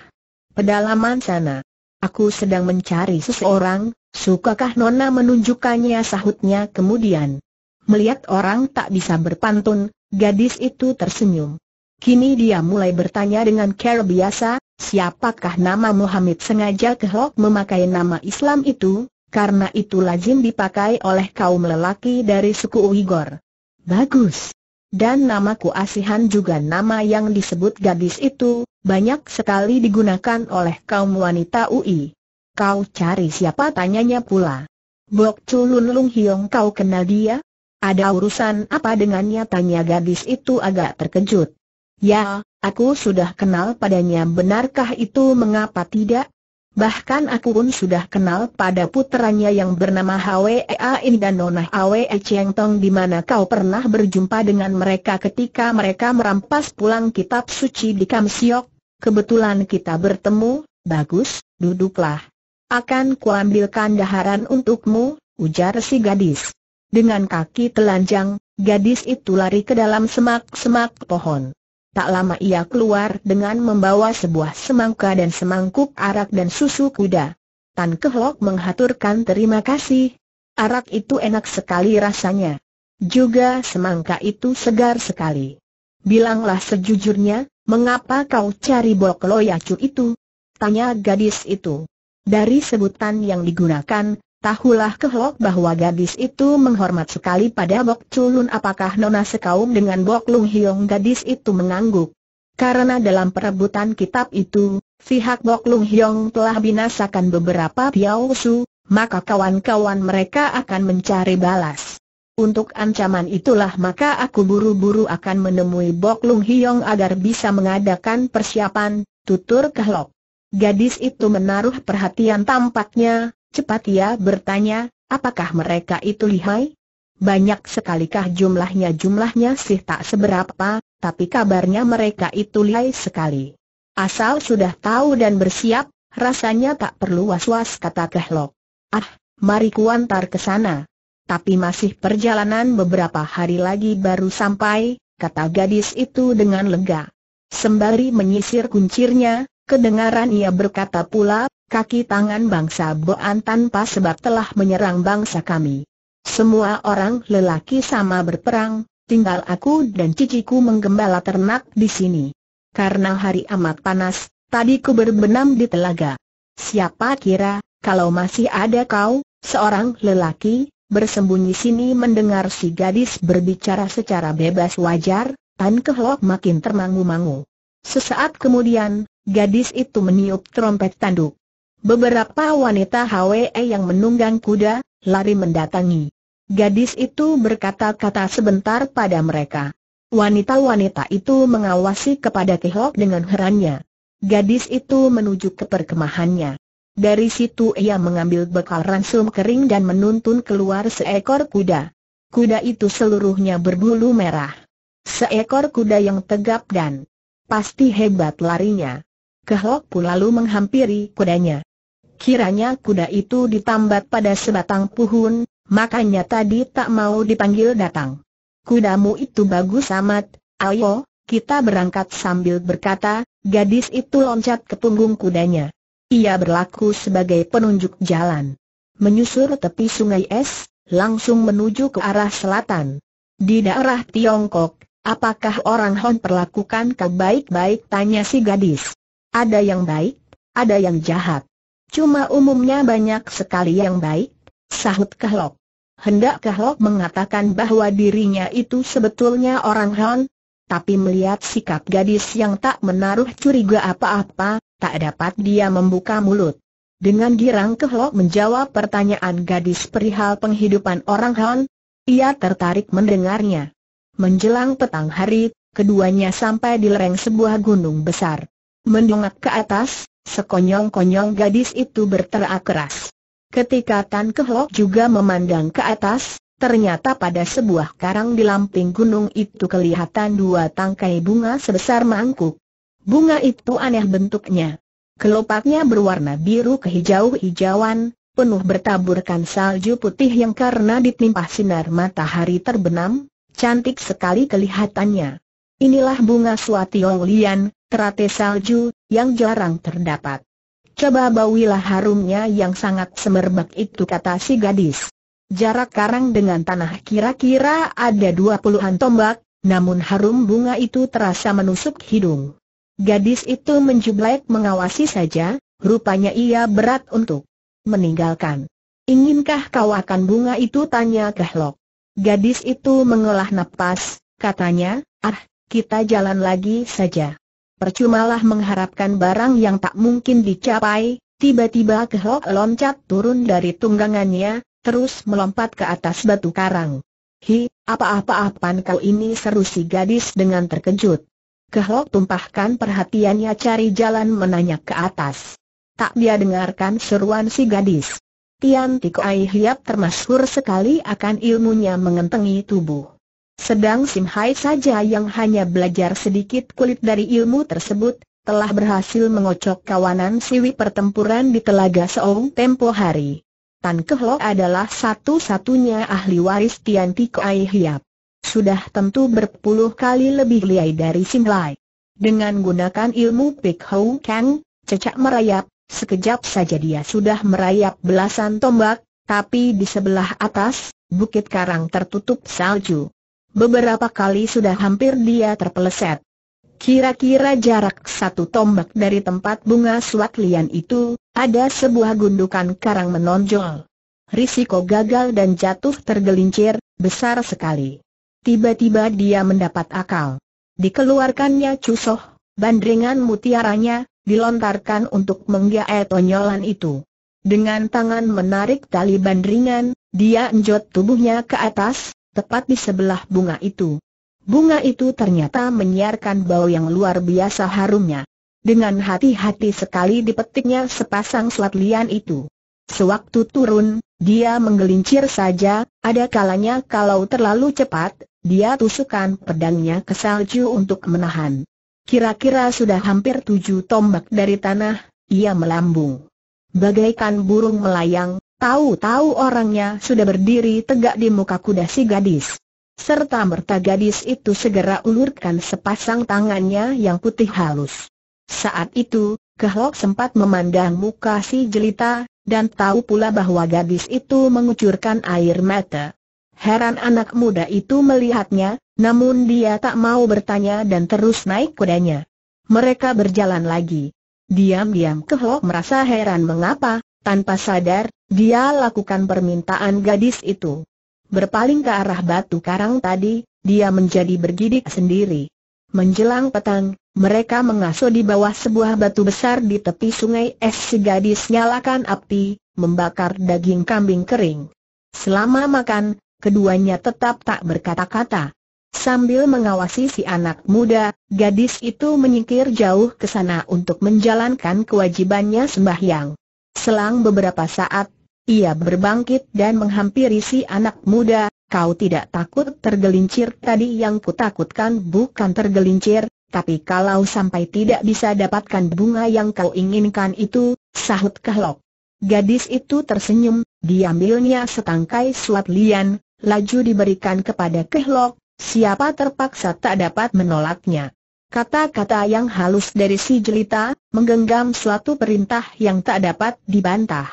pedalaman sana. Aku sedang mencari seseorang, sukakah Nona menunjukkannya sahutnya kemudian. Melihat orang tak bisa berpantun, gadis itu tersenyum. Kini dia mulai bertanya dengan cara biasa, siapakah nama Muhammad sengaja kehlok memakai nama Islam itu, karena itu lazim dipakai oleh kaum lelaki dari suku Uighur. Bagus. Dan namaku Asihan juga nama yang disebut gadis itu, banyak sekali digunakan oleh kaum wanita UI. Kau cari siapa tanyanya pula. Bok Culun Lung Hiong kau kenal dia? Ada urusan apa dengannya tanya gadis itu agak terkejut. Ya, aku sudah kenal padanya benarkah itu mengapa tidak? Bahkan aku pun sudah kenal pada puteranya yang bernama Hwea In dan Nona Hwe Cheng Tong di mana kau pernah berjumpa dengan mereka ketika mereka merampas pulang kitab suci di Kam Siok. Kebetulan kita bertemu, bagus, duduklah. Akan kuambilkan daharan untukmu, ujar si gadis. Dengan kaki telanjang, gadis itu lari ke dalam semak-semak pohon. Tak lama ia keluar dengan membawa sebuah semangka dan semangkuk arak dan susu kuda. Tan Kehlok menghaturkan terima kasih. Arak itu enak sekali rasanya. Juga semangka itu segar sekali. Bilanglah sejujurnya, mengapa kau cari bok loyacu itu? Tanya gadis itu. Dari sebutan yang digunakan, Tahulah Kehlok bahwa gadis itu menghormat sekali pada Bok Culun apakah Nona sekaum dengan Bok Lung Hiong gadis itu mengangguk. Karena dalam perebutan kitab itu, pihak Bok Lung Hiong telah binasakan beberapa Piao Su, maka kawan-kawan mereka akan mencari balas. Untuk ancaman itulah maka aku buru-buru akan menemui Bok Lung Hiong agar bisa mengadakan persiapan, tutur Kehlok. Gadis itu menaruh perhatian tampaknya, Cepat ia bertanya, apakah mereka itu lihai? Banyak sekalikah jumlahnya jumlahnya sih tak seberapa, tapi kabarnya mereka itu lihai sekali. Asal sudah tahu dan bersiap, rasanya tak perlu was-was kata Kehlok. Ah, mari kuantar ke sana. Tapi masih perjalanan beberapa hari lagi baru sampai, kata gadis itu dengan lega. Sembari menyisir kuncirnya, Kedengaran ia berkata pula, kaki tangan bangsa Boan tanpa sebab telah menyerang bangsa kami. Semua orang lelaki sama berperang, tinggal aku dan ciciku menggembala ternak di sini. Karena hari amat panas, tadi ku berbenam di telaga. Siapa kira, kalau masih ada kau, seorang lelaki, bersembunyi sini mendengar si gadis berbicara secara bebas wajar, Tan Kehlok makin termangu-mangu. Sesaat kemudian, gadis itu meniup trompet tanduk. Beberapa wanita HWE yang menunggang kuda, lari mendatangi. Gadis itu berkata-kata sebentar pada mereka. Wanita-wanita itu mengawasi kepada kehok dengan herannya. Gadis itu menuju ke perkemahannya. Dari situ ia mengambil bekal ransum kering dan menuntun keluar seekor kuda. Kuda itu seluruhnya berbulu merah. Seekor kuda yang tegap dan pasti hebat larinya. Kehok pun lalu menghampiri kudanya. Kiranya kuda itu ditambat pada sebatang puhun, makanya tadi tak mau dipanggil datang. Kudamu itu bagus amat, ayo, kita berangkat sambil berkata, gadis itu loncat ke punggung kudanya. Ia berlaku sebagai penunjuk jalan. Menyusur tepi sungai es, langsung menuju ke arah selatan. Di daerah Tiongkok, apakah orang Hon perlakukan kebaik baik tanya si gadis. Ada yang baik, ada yang jahat. Cuma umumnya banyak sekali yang baik, sahut Kehlok. Hendak Kehlok mengatakan bahwa dirinya itu sebetulnya orang Han, tapi melihat sikap gadis yang tak menaruh curiga apa-apa, tak dapat dia membuka mulut. Dengan girang Kehlok menjawab pertanyaan gadis perihal penghidupan orang Han, ia tertarik mendengarnya. Menjelang petang hari, keduanya sampai di lereng sebuah gunung besar mendongak ke atas, sekonyong-konyong gadis itu berterak keras. Ketika Tan Kehlok juga memandang ke atas, ternyata pada sebuah karang di lamping gunung itu kelihatan dua tangkai bunga sebesar mangkuk. Bunga itu aneh bentuknya. Kelopaknya berwarna biru kehijau-hijauan, penuh bertaburkan salju putih yang karena ditimpa sinar matahari terbenam, cantik sekali kelihatannya. Inilah bunga suationg lian, terate salju, yang jarang terdapat. Coba bawilah harumnya yang sangat semerbak itu kata si gadis. Jarak karang dengan tanah kira-kira ada dua puluhan tombak, namun harum bunga itu terasa menusuk hidung. Gadis itu menjublek mengawasi saja, rupanya ia berat untuk meninggalkan. Inginkah kau akan bunga itu tanya Kehlok. Gadis itu mengolah napas, katanya, ah, kita jalan lagi saja. Percumalah mengharapkan barang yang tak mungkin dicapai, tiba-tiba Kehok loncat turun dari tunggangannya, terus melompat ke atas batu karang. Hi, apa-apa-apaan kau ini seru si gadis dengan terkejut. Kehok tumpahkan perhatiannya cari jalan menanyak ke atas. Tak dia dengarkan seruan si gadis. Tian Tiko Ai Hiap termasuk sekali akan ilmunya mengentengi tubuh. Sedang Sim Hai saja yang hanya belajar sedikit kulit dari ilmu tersebut, telah berhasil mengocok kawanan siwi pertempuran di Telaga Seong tempo hari. Tan Kehlo adalah satu-satunya ahli waris Tian Ai Hiap. Sudah tentu berpuluh kali lebih liai dari Sim Lai. Dengan gunakan ilmu Pik Hou Kang, cecak merayap, sekejap saja dia sudah merayap belasan tombak, tapi di sebelah atas, bukit karang tertutup salju. Beberapa kali sudah hampir dia terpeleset. Kira-kira jarak satu tombak dari tempat bunga suat itu, ada sebuah gundukan karang menonjol. Risiko gagal dan jatuh tergelincir, besar sekali. Tiba-tiba dia mendapat akal. Dikeluarkannya cusoh, bandringan mutiaranya, dilontarkan untuk menggaet tonyolan itu. Dengan tangan menarik tali bandringan, dia enjot tubuhnya ke atas, tepat di sebelah bunga itu. Bunga itu ternyata menyiarkan bau yang luar biasa harumnya. Dengan hati-hati sekali dipetiknya sepasang selat lian itu. Sewaktu turun, dia menggelincir saja, ada kalanya kalau terlalu cepat, dia tusukan pedangnya ke salju untuk menahan. Kira-kira sudah hampir tujuh tombak dari tanah, ia melambung. Bagaikan burung melayang, Tahu-tahu orangnya sudah berdiri tegak di muka kuda si gadis. Serta merta gadis itu segera ulurkan sepasang tangannya yang putih halus. Saat itu, Kehlok sempat memandang muka si jelita, dan tahu pula bahwa gadis itu mengucurkan air mata. Heran anak muda itu melihatnya, namun dia tak mau bertanya dan terus naik kudanya. Mereka berjalan lagi. Diam-diam Kehlok merasa heran mengapa tanpa sadar, dia lakukan permintaan gadis itu. Berpaling ke arah batu karang tadi, dia menjadi bergidik sendiri. Menjelang petang, mereka mengasuh di bawah sebuah batu besar di tepi sungai es si gadis nyalakan api, membakar daging kambing kering. Selama makan, keduanya tetap tak berkata-kata. Sambil mengawasi si anak muda, gadis itu menyingkir jauh ke sana untuk menjalankan kewajibannya sembahyang. Selang beberapa saat, ia berbangkit dan menghampiri si anak muda, kau tidak takut tergelincir tadi yang kutakutkan bukan tergelincir, tapi kalau sampai tidak bisa dapatkan bunga yang kau inginkan itu, sahut Kahlok. Gadis itu tersenyum, diambilnya setangkai suat lian, laju diberikan kepada Kehlok, siapa terpaksa tak dapat menolaknya. Kata-kata yang halus dari si jelita, menggenggam suatu perintah yang tak dapat dibantah.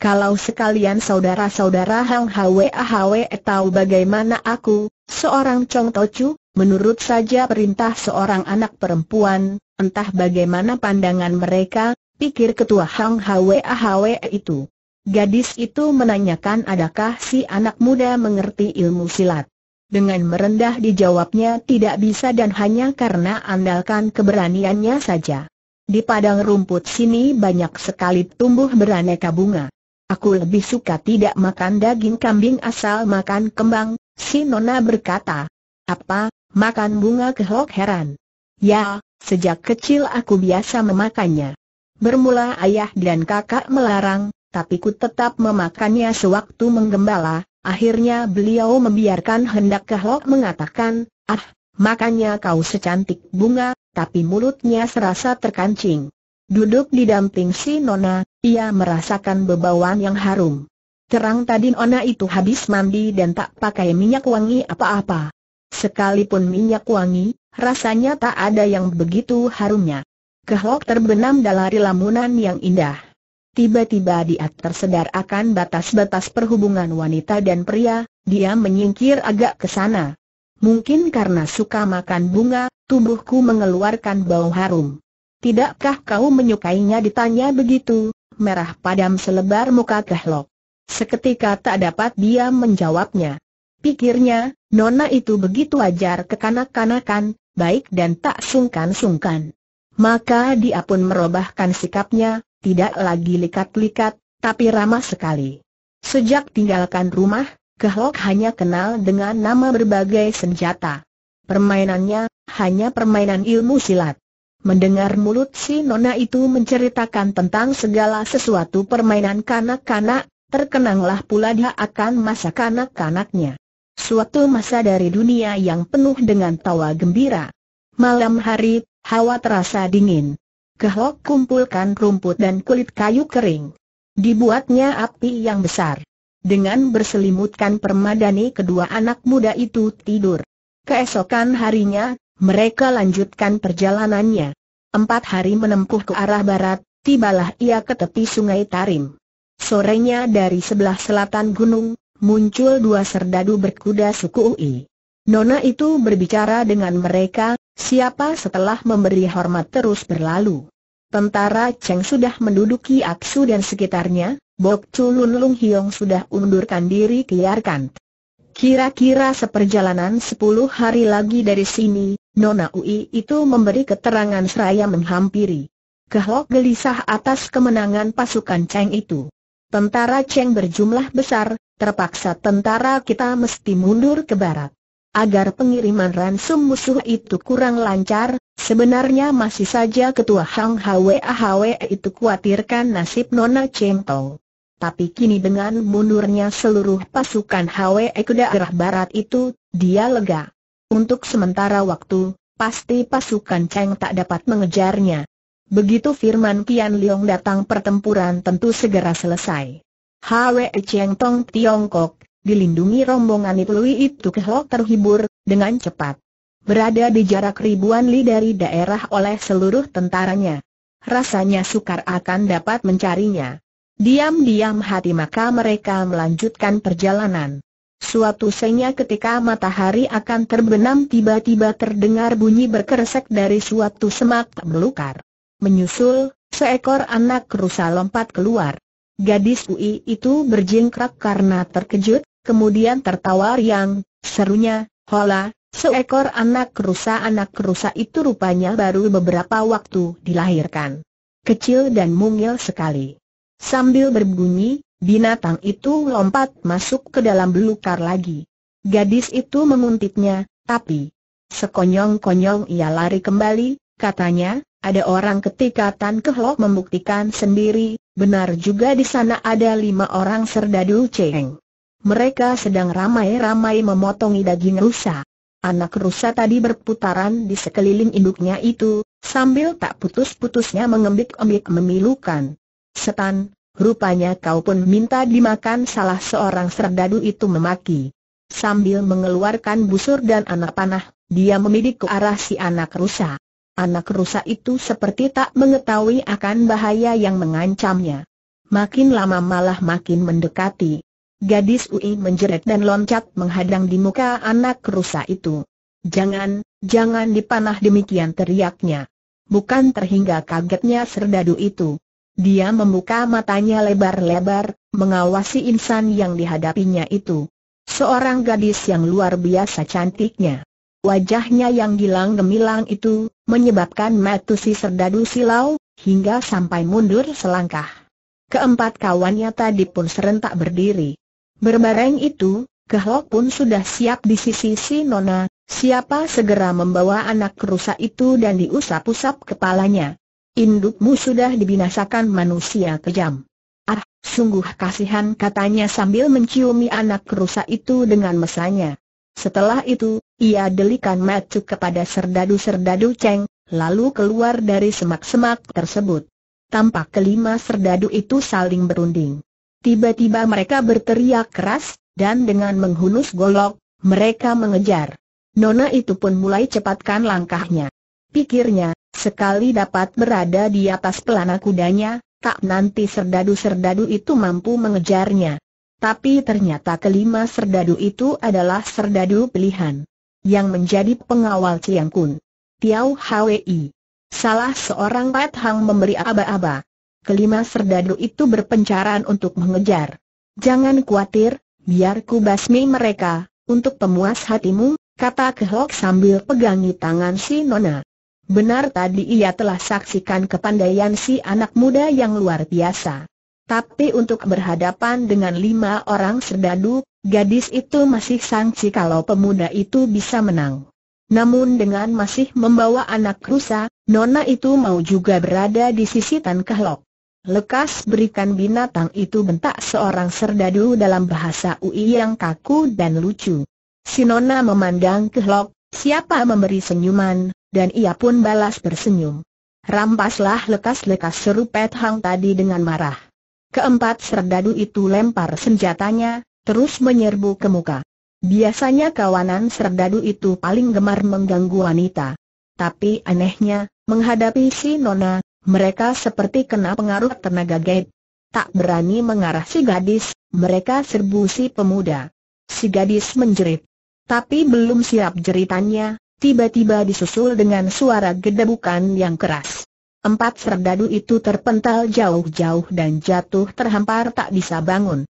Kalau sekalian saudara-saudara Hang Hwe Ahwe tahu bagaimana aku, seorang Chong Tochu, menurut saja perintah seorang anak perempuan, entah bagaimana pandangan mereka, pikir ketua Hang Hwe Ahwe itu. Gadis itu menanyakan adakah si anak muda mengerti ilmu silat. Dengan merendah dijawabnya tidak bisa dan hanya karena andalkan keberaniannya saja. Di padang rumput sini banyak sekali tumbuh beraneka bunga. Aku lebih suka tidak makan daging kambing asal makan kembang, si Nona berkata. Apa, makan bunga kehok heran? Ya, sejak kecil aku biasa memakannya. Bermula ayah dan kakak melarang, tapi ku tetap memakannya sewaktu menggembala, Akhirnya beliau membiarkan hendak kehlok mengatakan, ah, makanya kau secantik bunga, tapi mulutnya serasa terkancing. Duduk di damping si Nona, ia merasakan bebauan yang harum. Terang tadi Nona itu habis mandi dan tak pakai minyak wangi apa-apa. Sekalipun minyak wangi, rasanya tak ada yang begitu harumnya. Kehlok terbenam dalam lamunan yang indah. Tiba-tiba dia tersedar akan batas-batas perhubungan wanita dan pria, dia menyingkir agak ke sana. Mungkin karena suka makan bunga, tubuhku mengeluarkan bau harum. Tidakkah kau menyukainya ditanya begitu, merah padam selebar muka kehlok. Seketika tak dapat dia menjawabnya. Pikirnya, nona itu begitu wajar kekanak-kanakan, baik dan tak sungkan-sungkan. Maka dia pun merubahkan sikapnya, tidak lagi likat-likat, tapi ramah sekali. Sejak tinggalkan rumah, Kehlok hanya kenal dengan nama berbagai senjata. Permainannya, hanya permainan ilmu silat. Mendengar mulut si nona itu menceritakan tentang segala sesuatu permainan kanak-kanak, terkenanglah pula dia akan masa kanak-kanaknya. Suatu masa dari dunia yang penuh dengan tawa gembira. Malam hari, hawa terasa dingin. Kehlok kumpulkan rumput dan kulit kayu kering. Dibuatnya api yang besar. Dengan berselimutkan permadani kedua anak muda itu tidur. Keesokan harinya, mereka lanjutkan perjalanannya. Empat hari menempuh ke arah barat, tibalah ia ke tepi sungai Tarim. Sorenya dari sebelah selatan gunung, muncul dua serdadu berkuda suku Ui. Nona itu berbicara dengan mereka, Siapa setelah memberi hormat terus berlalu. Tentara Cheng sudah menduduki Aksu dan sekitarnya, Bok Chulun Lung Hiong sudah undurkan diri ke kan. Kira-kira seperjalanan sepuluh hari lagi dari sini, Nona Ui itu memberi keterangan seraya menghampiri. Kehok gelisah atas kemenangan pasukan Cheng itu. Tentara Cheng berjumlah besar, terpaksa tentara kita mesti mundur ke barat agar pengiriman ransum musuh itu kurang lancar, sebenarnya masih saja ketua Hang Hwe itu khawatirkan nasib Nona Cheng Tong. Tapi kini dengan mundurnya seluruh pasukan Hwe ke daerah barat itu, dia lega. Untuk sementara waktu, pasti pasukan Cheng tak dapat mengejarnya. Begitu firman Kian Liong datang pertempuran tentu segera selesai. Hwe Cheng Tong Tiongkok, dilindungi rombongan Itlui itu Kehlok terhibur, dengan cepat. Berada di jarak ribuan li dari daerah oleh seluruh tentaranya. Rasanya sukar akan dapat mencarinya. Diam-diam hati maka mereka melanjutkan perjalanan. Suatu senya ketika matahari akan terbenam tiba-tiba terdengar bunyi berkeresek dari suatu semak belukar. Menyusul, seekor anak rusa lompat keluar. Gadis UI itu berjingkrak karena terkejut, kemudian tertawa riang, serunya, hola, seekor anak rusa anak rusa itu rupanya baru beberapa waktu dilahirkan. Kecil dan mungil sekali. Sambil berbunyi, binatang itu lompat masuk ke dalam belukar lagi. Gadis itu menguntitnya, tapi sekonyong-konyong ia lari kembali, katanya, ada orang ketika Tan Kehlok membuktikan sendiri, benar juga di sana ada lima orang serdadu Ceng. Mereka sedang ramai-ramai memotongi daging rusa. Anak rusa tadi berputaran di sekeliling induknya itu, sambil tak putus-putusnya mengembik-embik memilukan. Setan, rupanya kau pun minta dimakan salah seorang serdadu itu memaki. Sambil mengeluarkan busur dan anak panah, dia memidik ke arah si anak rusa. Anak rusa itu seperti tak mengetahui akan bahaya yang mengancamnya. Makin lama malah makin mendekati. Gadis Ui menjerit dan loncat menghadang di muka anak rusa itu. Jangan, jangan dipanah demikian teriaknya. Bukan terhingga kagetnya serdadu itu. Dia membuka matanya lebar-lebar, mengawasi insan yang dihadapinya itu. Seorang gadis yang luar biasa cantiknya. Wajahnya yang gilang gemilang itu, menyebabkan matu si serdadu silau, hingga sampai mundur selangkah. Keempat kawannya tadi pun serentak berdiri. Berbareng itu, Kehlok pun sudah siap di sisi si Nona, siapa segera membawa anak rusa itu dan diusap-usap kepalanya. Indukmu sudah dibinasakan manusia kejam. Ah, sungguh kasihan katanya sambil menciumi anak rusa itu dengan mesanya. Setelah itu, ia delikan matu kepada serdadu-serdadu Ceng, lalu keluar dari semak-semak tersebut. Tampak kelima serdadu itu saling berunding. Tiba-tiba mereka berteriak keras, dan dengan menghunus golok, mereka mengejar. Nona itu pun mulai cepatkan langkahnya. Pikirnya, sekali dapat berada di atas pelana kudanya, tak nanti serdadu-serdadu itu mampu mengejarnya. Tapi ternyata kelima serdadu itu adalah serdadu pilihan. Yang menjadi pengawal Ciang Tiau Tiao Hwi. Salah seorang Pat Hang memberi aba-aba kelima serdadu itu berpencaran untuk mengejar. Jangan khawatir, biar ku basmi mereka, untuk pemuas hatimu, kata Kehok sambil pegangi tangan si Nona. Benar tadi ia telah saksikan kepandaian si anak muda yang luar biasa. Tapi untuk berhadapan dengan lima orang serdadu, gadis itu masih sangsi kalau pemuda itu bisa menang. Namun dengan masih membawa anak rusa, Nona itu mau juga berada di sisi Tan Kehlok. Lekas berikan binatang itu bentak seorang serdadu dalam bahasa UI yang kaku dan lucu. Sinona memandang ke Lok, siapa memberi senyuman, dan ia pun balas bersenyum. Rampaslah lekas-lekas seru Pet Hang tadi dengan marah. Keempat serdadu itu lempar senjatanya, terus menyerbu ke muka. Biasanya kawanan serdadu itu paling gemar mengganggu wanita. Tapi anehnya, menghadapi si Nona, mereka seperti kena pengaruh tenaga gaib. Tak berani mengarah si gadis, mereka serbu si pemuda. Si gadis menjerit. Tapi belum siap jeritannya, tiba-tiba disusul dengan suara gedebukan yang keras. Empat serdadu itu terpental jauh-jauh dan jatuh terhampar tak bisa bangun.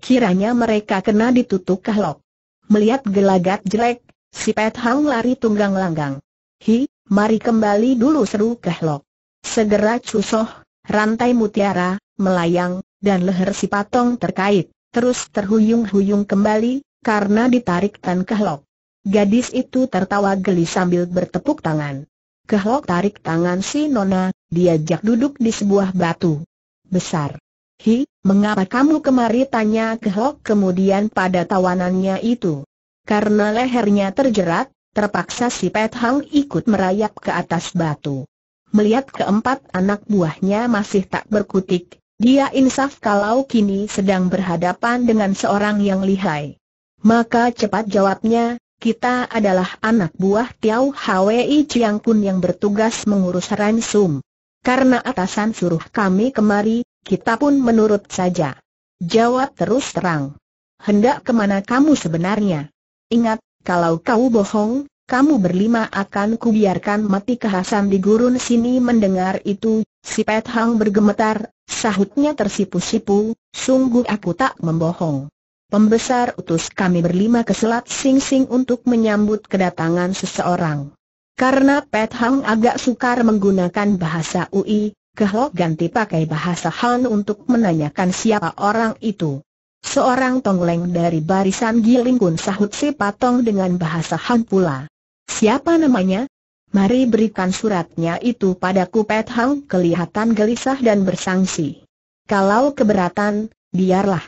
Kiranya mereka kena ditutup kahlok. Melihat gelagat jelek, si Pet Hang lari tunggang langgang. Hi, mari kembali dulu seru kahlok. Segera cusoh, rantai mutiara, melayang, dan leher si patong terkait, terus terhuyung-huyung kembali, karena ditarik Tan Kehlok. Gadis itu tertawa geli sambil bertepuk tangan. Kehlok tarik tangan si Nona, diajak duduk di sebuah batu besar. Hi, mengapa kamu kemari tanya Kehlok kemudian pada tawanannya itu? Karena lehernya terjerat, terpaksa si Pet Hang ikut merayap ke atas batu. Melihat keempat anak buahnya masih tak berkutik, dia insaf kalau kini sedang berhadapan dengan seorang yang lihai. Maka cepat jawabnya, kita adalah anak buah Tiao Hwi Chiang Kun yang bertugas mengurus ransum. Karena atasan suruh kami kemari, kita pun menurut saja. Jawab terus terang. Hendak kemana kamu sebenarnya? Ingat, kalau kau bohong, kamu berlima akan kubiarkan mati kehasan di gurun sini mendengar itu, si Pet Hang bergemetar, sahutnya tersipu-sipu, sungguh aku tak membohong. Pembesar utus kami berlima ke Selat Sing Sing untuk menyambut kedatangan seseorang. Karena Pet Hang agak sukar menggunakan bahasa UI, Kehlok ganti pakai bahasa Han untuk menanyakan siapa orang itu. Seorang tongleng dari barisan Giling pun sahut si Patong dengan bahasa Han pula. Siapa namanya? Mari berikan suratnya itu padaku Pet Hang kelihatan gelisah dan bersangsi. Kalau keberatan, biarlah.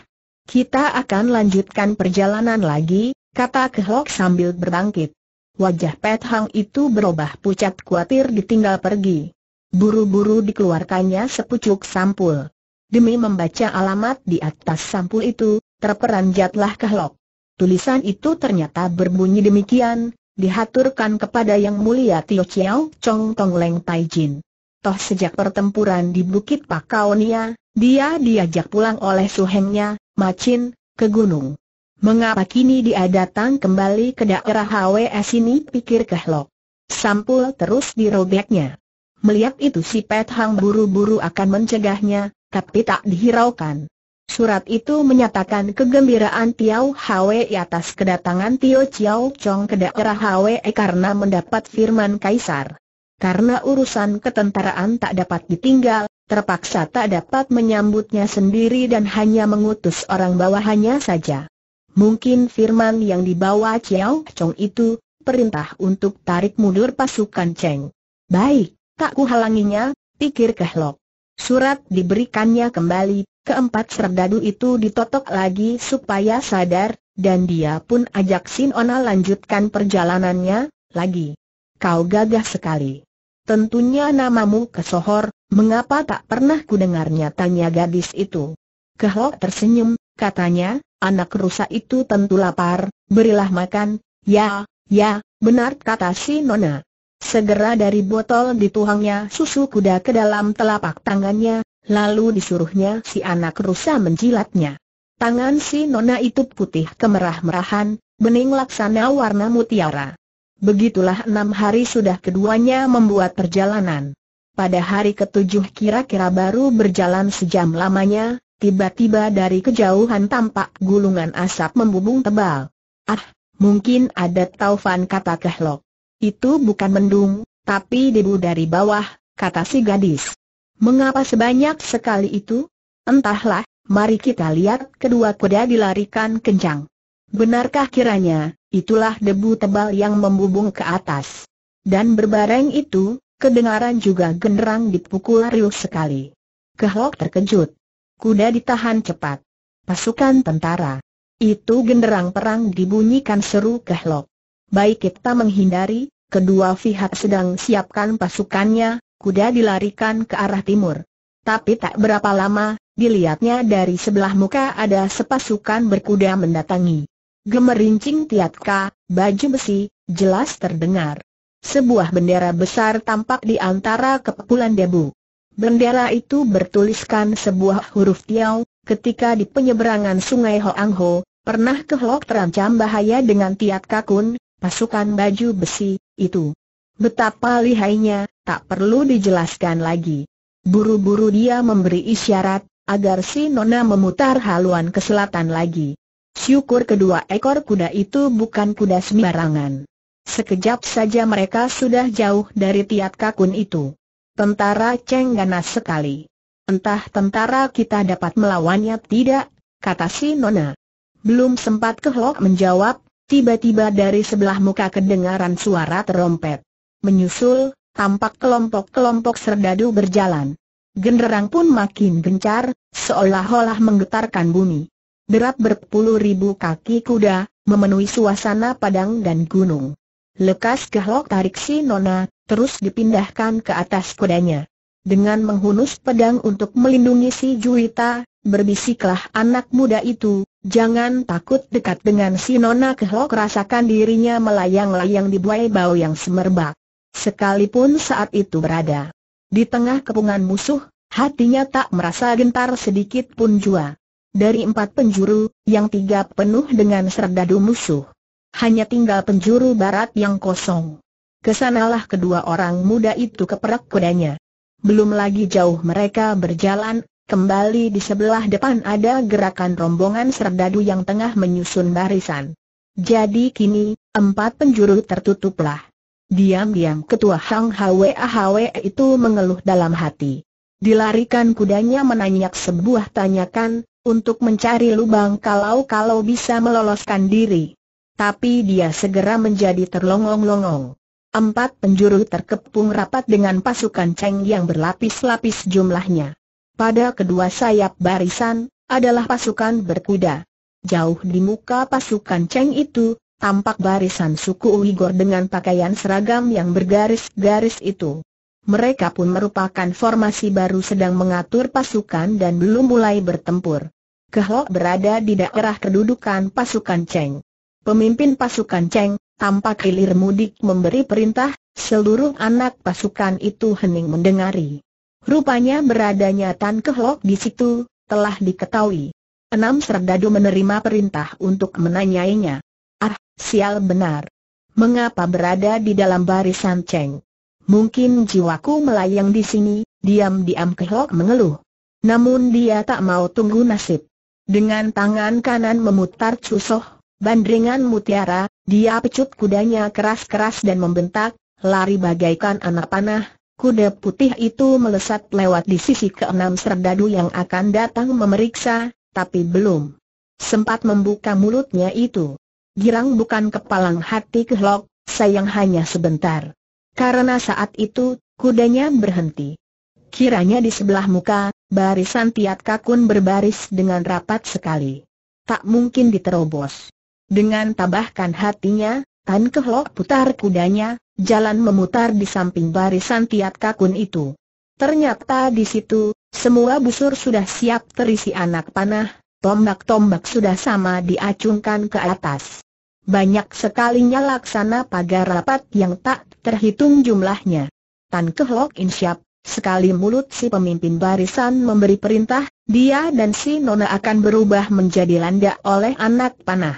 Kita akan lanjutkan perjalanan lagi, kata Kehok sambil berbangkit. Wajah Pet Hang itu berubah pucat khawatir ditinggal pergi. Buru-buru dikeluarkannya sepucuk sampul. Demi membaca alamat di atas sampul itu, terperanjatlah Kehlok. Tulisan itu ternyata berbunyi demikian, dihaturkan kepada Yang Mulia Tio Chiao Chong Tong Leng Tai Jin. Toh sejak pertempuran di Bukit Pakaonia, dia diajak pulang oleh suhengnya, Macin, ke gunung. Mengapa kini dia datang kembali ke daerah HWS ini pikir Kehlok. Sampul terus dirobeknya. Melihat itu si Pet Hang buru-buru akan mencegahnya, tapi tak dihiraukan. Surat itu menyatakan kegembiraan Tiao Hwe atas kedatangan Tio Chiao Chong ke daerah Hwe karena mendapat firman Kaisar. Karena urusan ketentaraan tak dapat ditinggal, terpaksa tak dapat menyambutnya sendiri dan hanya mengutus orang bawahannya saja. Mungkin firman yang dibawa Chiao Chong itu, perintah untuk tarik mundur pasukan Cheng. Baik, tak kuhalanginya, pikir Kehlok. Surat diberikannya kembali, keempat serdadu itu ditotok lagi supaya sadar, dan dia pun ajak Sin Ona lanjutkan perjalanannya, lagi. Kau gagah sekali. Tentunya namamu kesohor, mengapa tak pernah kudengarnya tanya gadis itu. Kehlok tersenyum, katanya, anak rusa itu tentu lapar, berilah makan, ya, ya, benar kata si Nona. Segera dari botol dituangnya susu kuda ke dalam telapak tangannya, lalu disuruhnya si anak rusa menjilatnya. Tangan si nona itu putih kemerah-merahan, bening laksana warna mutiara. Begitulah enam hari sudah keduanya membuat perjalanan. Pada hari ketujuh kira-kira baru berjalan sejam lamanya, tiba-tiba dari kejauhan tampak gulungan asap membubung tebal. Ah, mungkin ada taufan kata Kehlok. Itu bukan mendung, tapi debu dari bawah, kata si gadis. Mengapa sebanyak sekali itu? Entahlah, mari kita lihat kedua kuda dilarikan kencang. Benarkah kiranya, itulah debu tebal yang membubung ke atas. Dan berbareng itu, kedengaran juga genderang dipukul riuh sekali. Kehok terkejut. Kuda ditahan cepat. Pasukan tentara. Itu genderang perang dibunyikan seru Kehlok baik kita menghindari, kedua pihak sedang siapkan pasukannya, kuda dilarikan ke arah timur. Tapi tak berapa lama, dilihatnya dari sebelah muka ada sepasukan berkuda mendatangi. Gemerincing tiatka, baju besi, jelas terdengar. Sebuah bendera besar tampak di antara kepulan debu. Bendera itu bertuliskan sebuah huruf Tiao, ketika di penyeberangan sungai Hoang Ho, pernah kehlok terancam bahaya dengan Tiat Kakun, pasukan baju besi, itu. Betapa lihainya, tak perlu dijelaskan lagi. Buru-buru dia memberi isyarat, agar si Nona memutar haluan ke selatan lagi. Syukur kedua ekor kuda itu bukan kuda sembarangan. Sekejap saja mereka sudah jauh dari tiat kakun itu. Tentara Cheng ganas sekali. Entah tentara kita dapat melawannya tidak, kata si Nona. Belum sempat kehlok menjawab, Tiba-tiba dari sebelah muka kedengaran suara terompet. Menyusul, tampak kelompok-kelompok serdadu berjalan. Genderang pun makin gencar, seolah-olah menggetarkan bumi. Derap berpuluh ribu kaki kuda, memenuhi suasana padang dan gunung. Lekas gahlok tarik si Nona, terus dipindahkan ke atas kudanya. Dengan menghunus pedang untuk melindungi si Juwita, berbisiklah anak muda itu, Jangan takut dekat dengan si Nona Kehlok rasakan dirinya melayang-layang di buai bau yang semerbak. Sekalipun saat itu berada di tengah kepungan musuh, hatinya tak merasa gentar sedikit pun jua. Dari empat penjuru, yang tiga penuh dengan serdadu musuh. Hanya tinggal penjuru barat yang kosong. Kesanalah kedua orang muda itu keperak kudanya. Belum lagi jauh mereka berjalan, Kembali di sebelah depan ada gerakan rombongan serdadu yang tengah menyusun barisan. Jadi kini, empat penjuru tertutuplah. Diam-diam ketua Hang Hwe Ahwe itu mengeluh dalam hati. Dilarikan kudanya menanyak sebuah tanyakan, untuk mencari lubang kalau-kalau bisa meloloskan diri. Tapi dia segera menjadi terlongong-longong. Empat penjuru terkepung rapat dengan pasukan Cheng yang berlapis-lapis jumlahnya. Pada kedua sayap barisan, adalah pasukan berkuda. Jauh di muka pasukan Cheng itu, tampak barisan suku Uighur dengan pakaian seragam yang bergaris-garis itu. Mereka pun merupakan formasi baru sedang mengatur pasukan dan belum mulai bertempur. Kehlok berada di daerah kedudukan pasukan Cheng. Pemimpin pasukan Cheng, tampak hilir mudik memberi perintah, seluruh anak pasukan itu hening mendengari. Rupanya beradanya Tan Kehlok di situ, telah diketahui. Enam serdadu menerima perintah untuk menanyainya. Ah, sial benar. Mengapa berada di dalam barisan Cheng? Mungkin jiwaku melayang di sini, diam-diam Kehlok mengeluh. Namun dia tak mau tunggu nasib. Dengan tangan kanan memutar cusoh, bandringan mutiara, dia pecut kudanya keras-keras dan membentak, lari bagaikan anak panah, kuda putih itu melesat lewat di sisi keenam serdadu yang akan datang memeriksa, tapi belum sempat membuka mulutnya itu. Girang bukan kepalang hati kehlok, sayang hanya sebentar. Karena saat itu, kudanya berhenti. Kiranya di sebelah muka, barisan Tiat Kakun berbaris dengan rapat sekali. Tak mungkin diterobos. Dengan tabahkan hatinya, Tan Kehlok putar kudanya, jalan memutar di samping barisan tiap Kakun itu. Ternyata di situ, semua busur sudah siap terisi anak panah, tombak-tombak sudah sama diacungkan ke atas. Banyak sekalinya laksana pagar rapat yang tak terhitung jumlahnya. Tan Kehlok insyap, sekali mulut si pemimpin barisan memberi perintah, dia dan si Nona akan berubah menjadi landak oleh anak panah.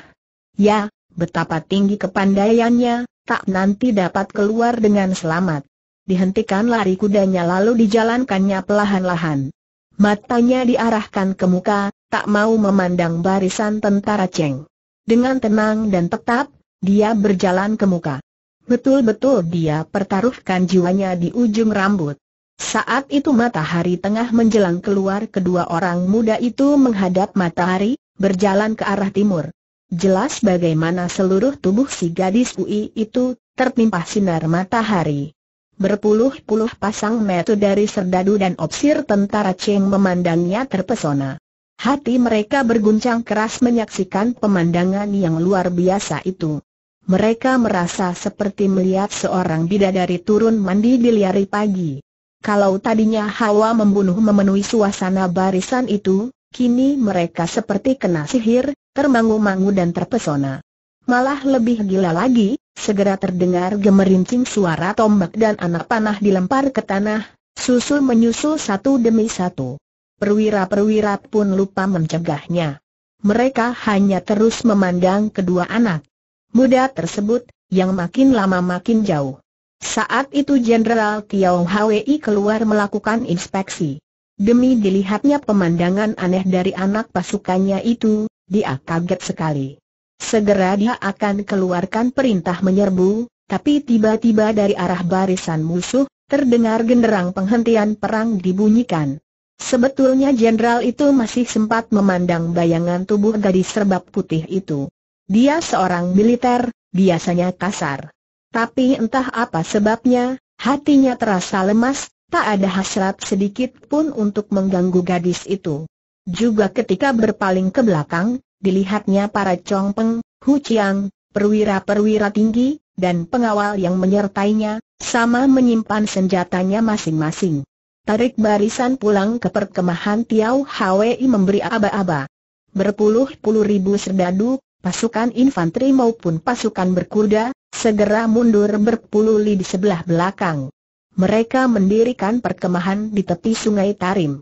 Ya, Betapa tinggi kepandaiannya, tak nanti dapat keluar dengan selamat. Dihentikan lari kudanya lalu dijalankannya pelahan-lahan. Matanya diarahkan ke muka, tak mau memandang barisan tentara Cheng. Dengan tenang dan tetap, dia berjalan ke muka. Betul-betul dia pertaruhkan jiwanya di ujung rambut. Saat itu matahari tengah menjelang keluar kedua orang muda itu menghadap matahari, berjalan ke arah timur. Jelas bagaimana seluruh tubuh si gadis UI itu tertimpa sinar matahari. Berpuluh-puluh pasang mata dari serdadu dan opsir tentara Cheng memandangnya terpesona. Hati mereka berguncang keras menyaksikan pemandangan yang luar biasa itu. Mereka merasa seperti melihat seorang bidadari turun mandi di liari pagi. Kalau tadinya hawa membunuh memenuhi suasana barisan itu, kini mereka seperti kena sihir, termangu-mangu dan terpesona. Malah lebih gila lagi, segera terdengar gemerincing suara tombak dan anak panah dilempar ke tanah, susul menyusul satu demi satu. Perwira-perwira pun lupa mencegahnya. Mereka hanya terus memandang kedua anak muda tersebut, yang makin lama makin jauh. Saat itu Jenderal Tiao Hwi keluar melakukan inspeksi. Demi dilihatnya pemandangan aneh dari anak pasukannya itu, dia kaget sekali. Segera dia akan keluarkan perintah menyerbu, tapi tiba-tiba dari arah barisan musuh, terdengar genderang penghentian perang dibunyikan. Sebetulnya jenderal itu masih sempat memandang bayangan tubuh gadis serbak putih itu. Dia seorang militer, biasanya kasar. Tapi entah apa sebabnya, hatinya terasa lemas, tak ada hasrat sedikit pun untuk mengganggu gadis itu. Juga ketika berpaling ke belakang, dilihatnya para peng, Hu Chiang, perwira-perwira tinggi, dan pengawal yang menyertainya, sama menyimpan senjatanya masing-masing. Tarik barisan pulang ke perkemahan Tiau Hwi memberi aba-aba. Berpuluh-puluh ribu serdadu, pasukan infanteri maupun pasukan berkuda, segera mundur berpuluh li di sebelah belakang. Mereka mendirikan perkemahan di tepi sungai Tarim.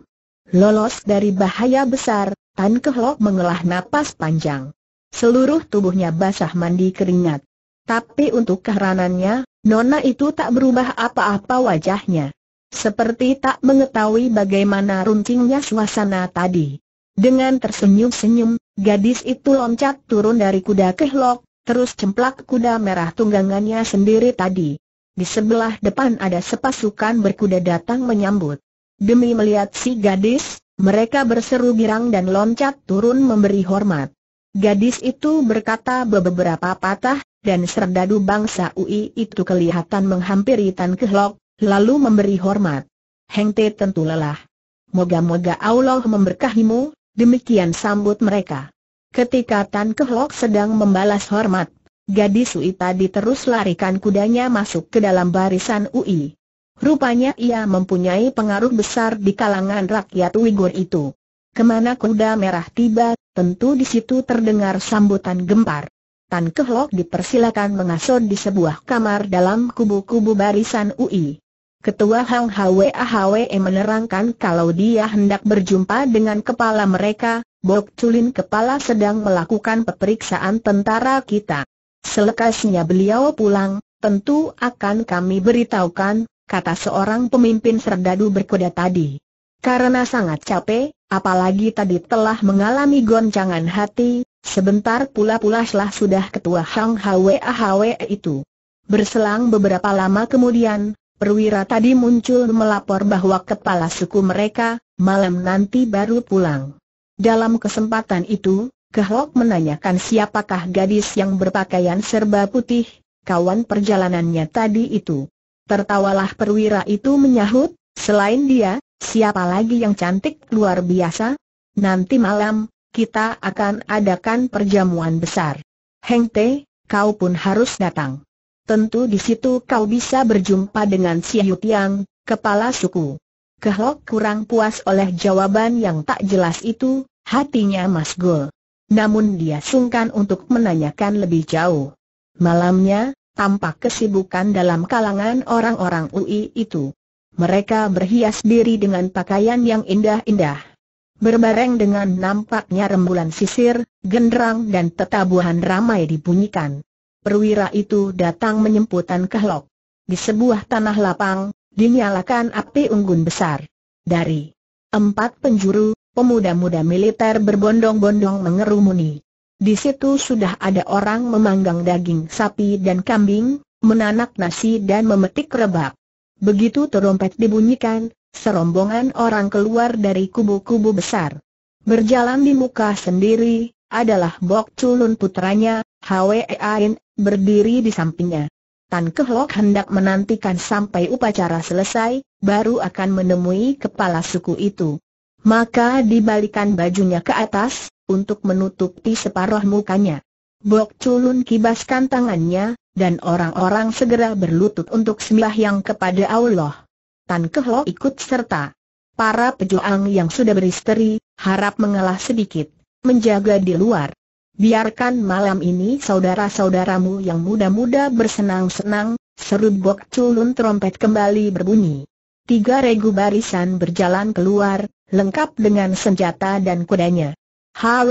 Lolos dari bahaya besar, Tan Kehlok mengelah napas panjang. Seluruh tubuhnya basah mandi keringat. Tapi untuk keheranannya, Nona itu tak berubah apa-apa wajahnya. Seperti tak mengetahui bagaimana runcingnya suasana tadi. Dengan tersenyum-senyum, gadis itu loncat turun dari kuda kehlok, terus cemplak kuda merah tunggangannya sendiri tadi. Di sebelah depan ada sepasukan berkuda datang menyambut. Demi melihat si gadis, mereka berseru girang dan loncat turun memberi hormat. Gadis itu berkata beberapa patah, dan serdadu bangsa UI itu kelihatan menghampiri Tan Kehlok, lalu memberi hormat. Heng Te tentu lelah. Moga-moga Allah memberkahimu, demikian sambut mereka. Ketika Tan Kehlok sedang membalas hormat, gadis UI tadi terus larikan kudanya masuk ke dalam barisan UI. Rupanya ia mempunyai pengaruh besar di kalangan rakyat Uighur itu. Kemana kuda merah tiba, tentu di situ terdengar sambutan gempar. Tan Kehlok dipersilakan mengasur di sebuah kamar dalam kubu-kubu barisan UI. Ketua Hang Hwe Ahwe menerangkan kalau dia hendak berjumpa dengan kepala mereka, Bok Chulin kepala sedang melakukan peperiksaan tentara kita. Selekasnya beliau pulang, tentu akan kami beritahukan, kata seorang pemimpin serdadu berkuda tadi. Karena sangat capek, apalagi tadi telah mengalami goncangan hati, sebentar pula pula lah sudah ketua Hang Hwe Hwe itu. Berselang beberapa lama kemudian, perwira tadi muncul melapor bahwa kepala suku mereka, malam nanti baru pulang. Dalam kesempatan itu, Kehlok menanyakan siapakah gadis yang berpakaian serba putih, kawan perjalanannya tadi itu. Tertawalah perwira itu menyahut, selain dia, siapa lagi yang cantik luar biasa? Nanti malam, kita akan adakan perjamuan besar. Heng Te, kau pun harus datang. Tentu di situ kau bisa berjumpa dengan si Yutiang, kepala suku. Kehlok kurang puas oleh jawaban yang tak jelas itu, hatinya mas gol. Namun dia sungkan untuk menanyakan lebih jauh. Malamnya, tampak kesibukan dalam kalangan orang-orang UI itu. Mereka berhias diri dengan pakaian yang indah-indah. Berbareng dengan nampaknya rembulan sisir, genderang dan tetabuhan ramai dibunyikan. Perwira itu datang menyemputan kehlok. Di sebuah tanah lapang, dinyalakan api unggun besar. Dari empat penjuru, pemuda-muda militer berbondong-bondong mengerumuni. Di situ sudah ada orang memanggang daging sapi dan kambing, menanak nasi dan memetik rebab. Begitu terompet dibunyikan, serombongan orang keluar dari kubu-kubu besar. Berjalan di muka sendiri, adalah Bok Culun putranya, Hwe Ain, berdiri di sampingnya. Tan Kehlok hendak menantikan sampai upacara selesai, baru akan menemui kepala suku itu. Maka dibalikan bajunya ke atas, untuk menutupi separuh mukanya. Bok Culun kibaskan tangannya, dan orang-orang segera berlutut untuk sembah yang kepada Allah. Tan Kehlo ikut serta. Para pejuang yang sudah beristri, harap mengalah sedikit, menjaga di luar. Biarkan malam ini saudara-saudaramu yang muda-muda bersenang-senang, seru Bok Culun trompet kembali berbunyi. Tiga regu barisan berjalan keluar, lengkap dengan senjata dan kudanya. Hwa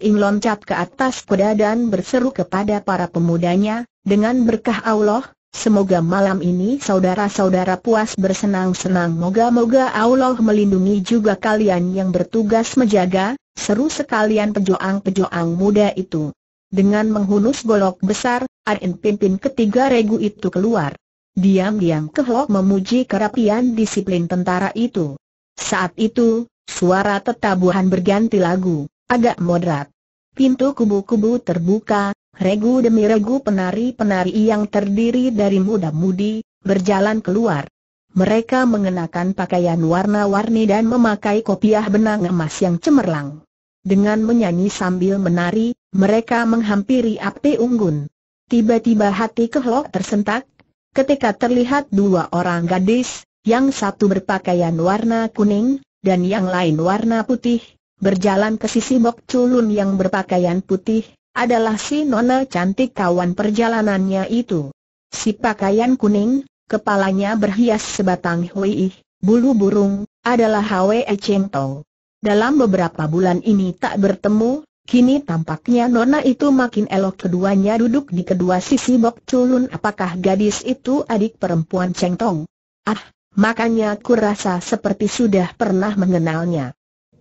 Ing loncat ke atas kuda dan berseru kepada para pemudanya, dengan berkah Allah, semoga malam ini saudara-saudara puas bersenang-senang moga-moga Allah melindungi juga kalian yang bertugas menjaga, seru sekalian pejuang-pejuang muda itu. Dengan menghunus golok besar, Arin pimpin ketiga regu itu keluar. Diam-diam Kehlok memuji kerapian disiplin tentara itu. Saat itu, suara tetabuhan berganti lagu. Agak moderat. Pintu kubu-kubu terbuka, regu demi regu penari-penari yang terdiri dari muda-mudi, berjalan keluar. Mereka mengenakan pakaian warna-warni dan memakai kopiah benang emas yang cemerlang. Dengan menyanyi sambil menari, mereka menghampiri api unggun. Tiba-tiba hati kehlok tersentak, ketika terlihat dua orang gadis, yang satu berpakaian warna kuning, dan yang lain warna putih, berjalan ke sisi Bok Culun yang berpakaian putih, adalah si nona cantik kawan perjalanannya itu. Si pakaian kuning, kepalanya berhias sebatang hui, bulu burung, adalah Hwe Cheng Tong. Dalam beberapa bulan ini tak bertemu, Kini tampaknya Nona itu makin elok keduanya duduk di kedua sisi Bok Culun apakah gadis itu adik perempuan Cheng Tong? Ah, makanya ku rasa seperti sudah pernah mengenalnya.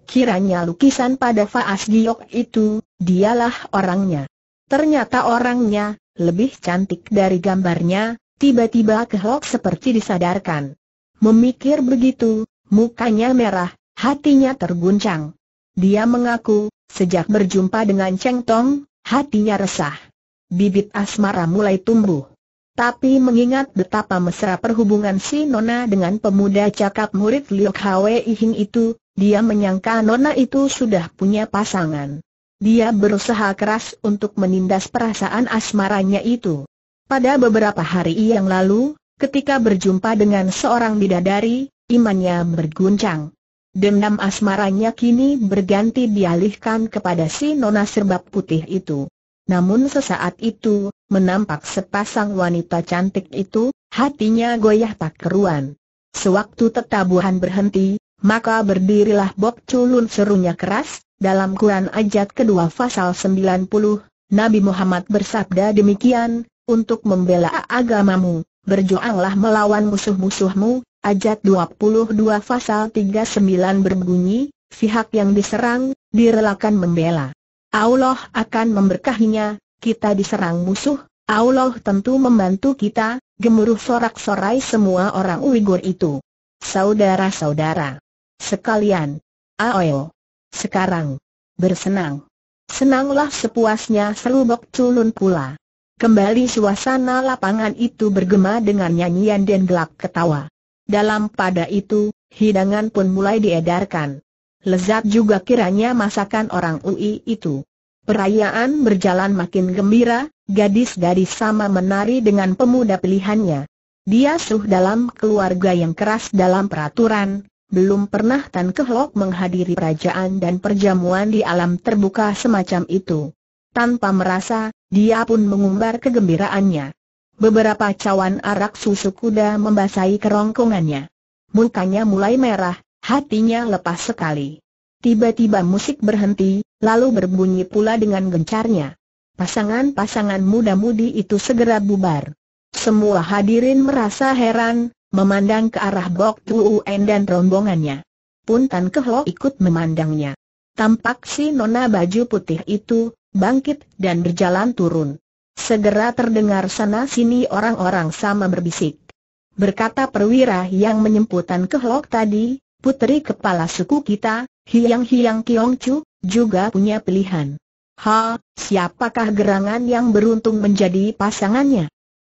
Kiranya lukisan pada Faas Giok itu, dialah orangnya. Ternyata orangnya, lebih cantik dari gambarnya, tiba-tiba kehlok seperti disadarkan. Memikir begitu, mukanya merah, hatinya terguncang. Dia mengaku, sejak berjumpa dengan Cheng Tong, hatinya resah. Bibit asmara mulai tumbuh. Tapi mengingat betapa mesra perhubungan si Nona dengan pemuda cakap murid Liok Hwei Hing itu, dia menyangka Nona itu sudah punya pasangan. Dia berusaha keras untuk menindas perasaan asmaranya itu. Pada beberapa hari yang lalu, ketika berjumpa dengan seorang bidadari, imannya berguncang. Dendam asmaranya kini berganti dialihkan kepada si Nona serbab putih itu. Namun sesaat itu, menampak sepasang wanita cantik itu, hatinya goyah tak keruan. Sewaktu tetabuhan berhenti, maka berdirilah Bok Culun serunya keras, dalam Quran Ajat kedua pasal 90, Nabi Muhammad bersabda demikian, untuk membela agamamu, berjuanglah melawan musuh-musuhmu, Ajat 22 pasal 39 berbunyi, pihak yang diserang, direlakan membela. Allah akan memberkahinya, kita diserang musuh, Allah tentu membantu kita, gemuruh sorak-sorai semua orang Uighur itu. Saudara-saudara, sekalian. Aoyo. Sekarang. Bersenang. Senanglah sepuasnya selubok culun pula. Kembali suasana lapangan itu bergema dengan nyanyian dan gelak ketawa. Dalam pada itu, hidangan pun mulai diedarkan. Lezat juga kiranya masakan orang UI itu. Perayaan berjalan makin gembira, gadis gadis sama menari dengan pemuda pilihannya. Dia suh dalam keluarga yang keras dalam peraturan, belum pernah Tan Kehlok menghadiri perajaan dan perjamuan di alam terbuka semacam itu. Tanpa merasa, dia pun mengumbar kegembiraannya. Beberapa cawan arak susu kuda membasahi kerongkongannya. Mukanya mulai merah, hatinya lepas sekali. Tiba-tiba musik berhenti, lalu berbunyi pula dengan gencarnya. Pasangan-pasangan muda-mudi itu segera bubar. Semua hadirin merasa heran, memandang ke arah Bok Tuuen dan rombongannya. pun Ke Kehlo ikut memandangnya. Tampak si nona baju putih itu, bangkit dan berjalan turun. Segera terdengar sana-sini orang-orang sama berbisik. Berkata perwira yang menyemputan Kehlok tadi, putri kepala suku kita, Hiang-Hiang Chu, juga punya pilihan. Ha, siapakah gerangan yang beruntung menjadi pasangannya?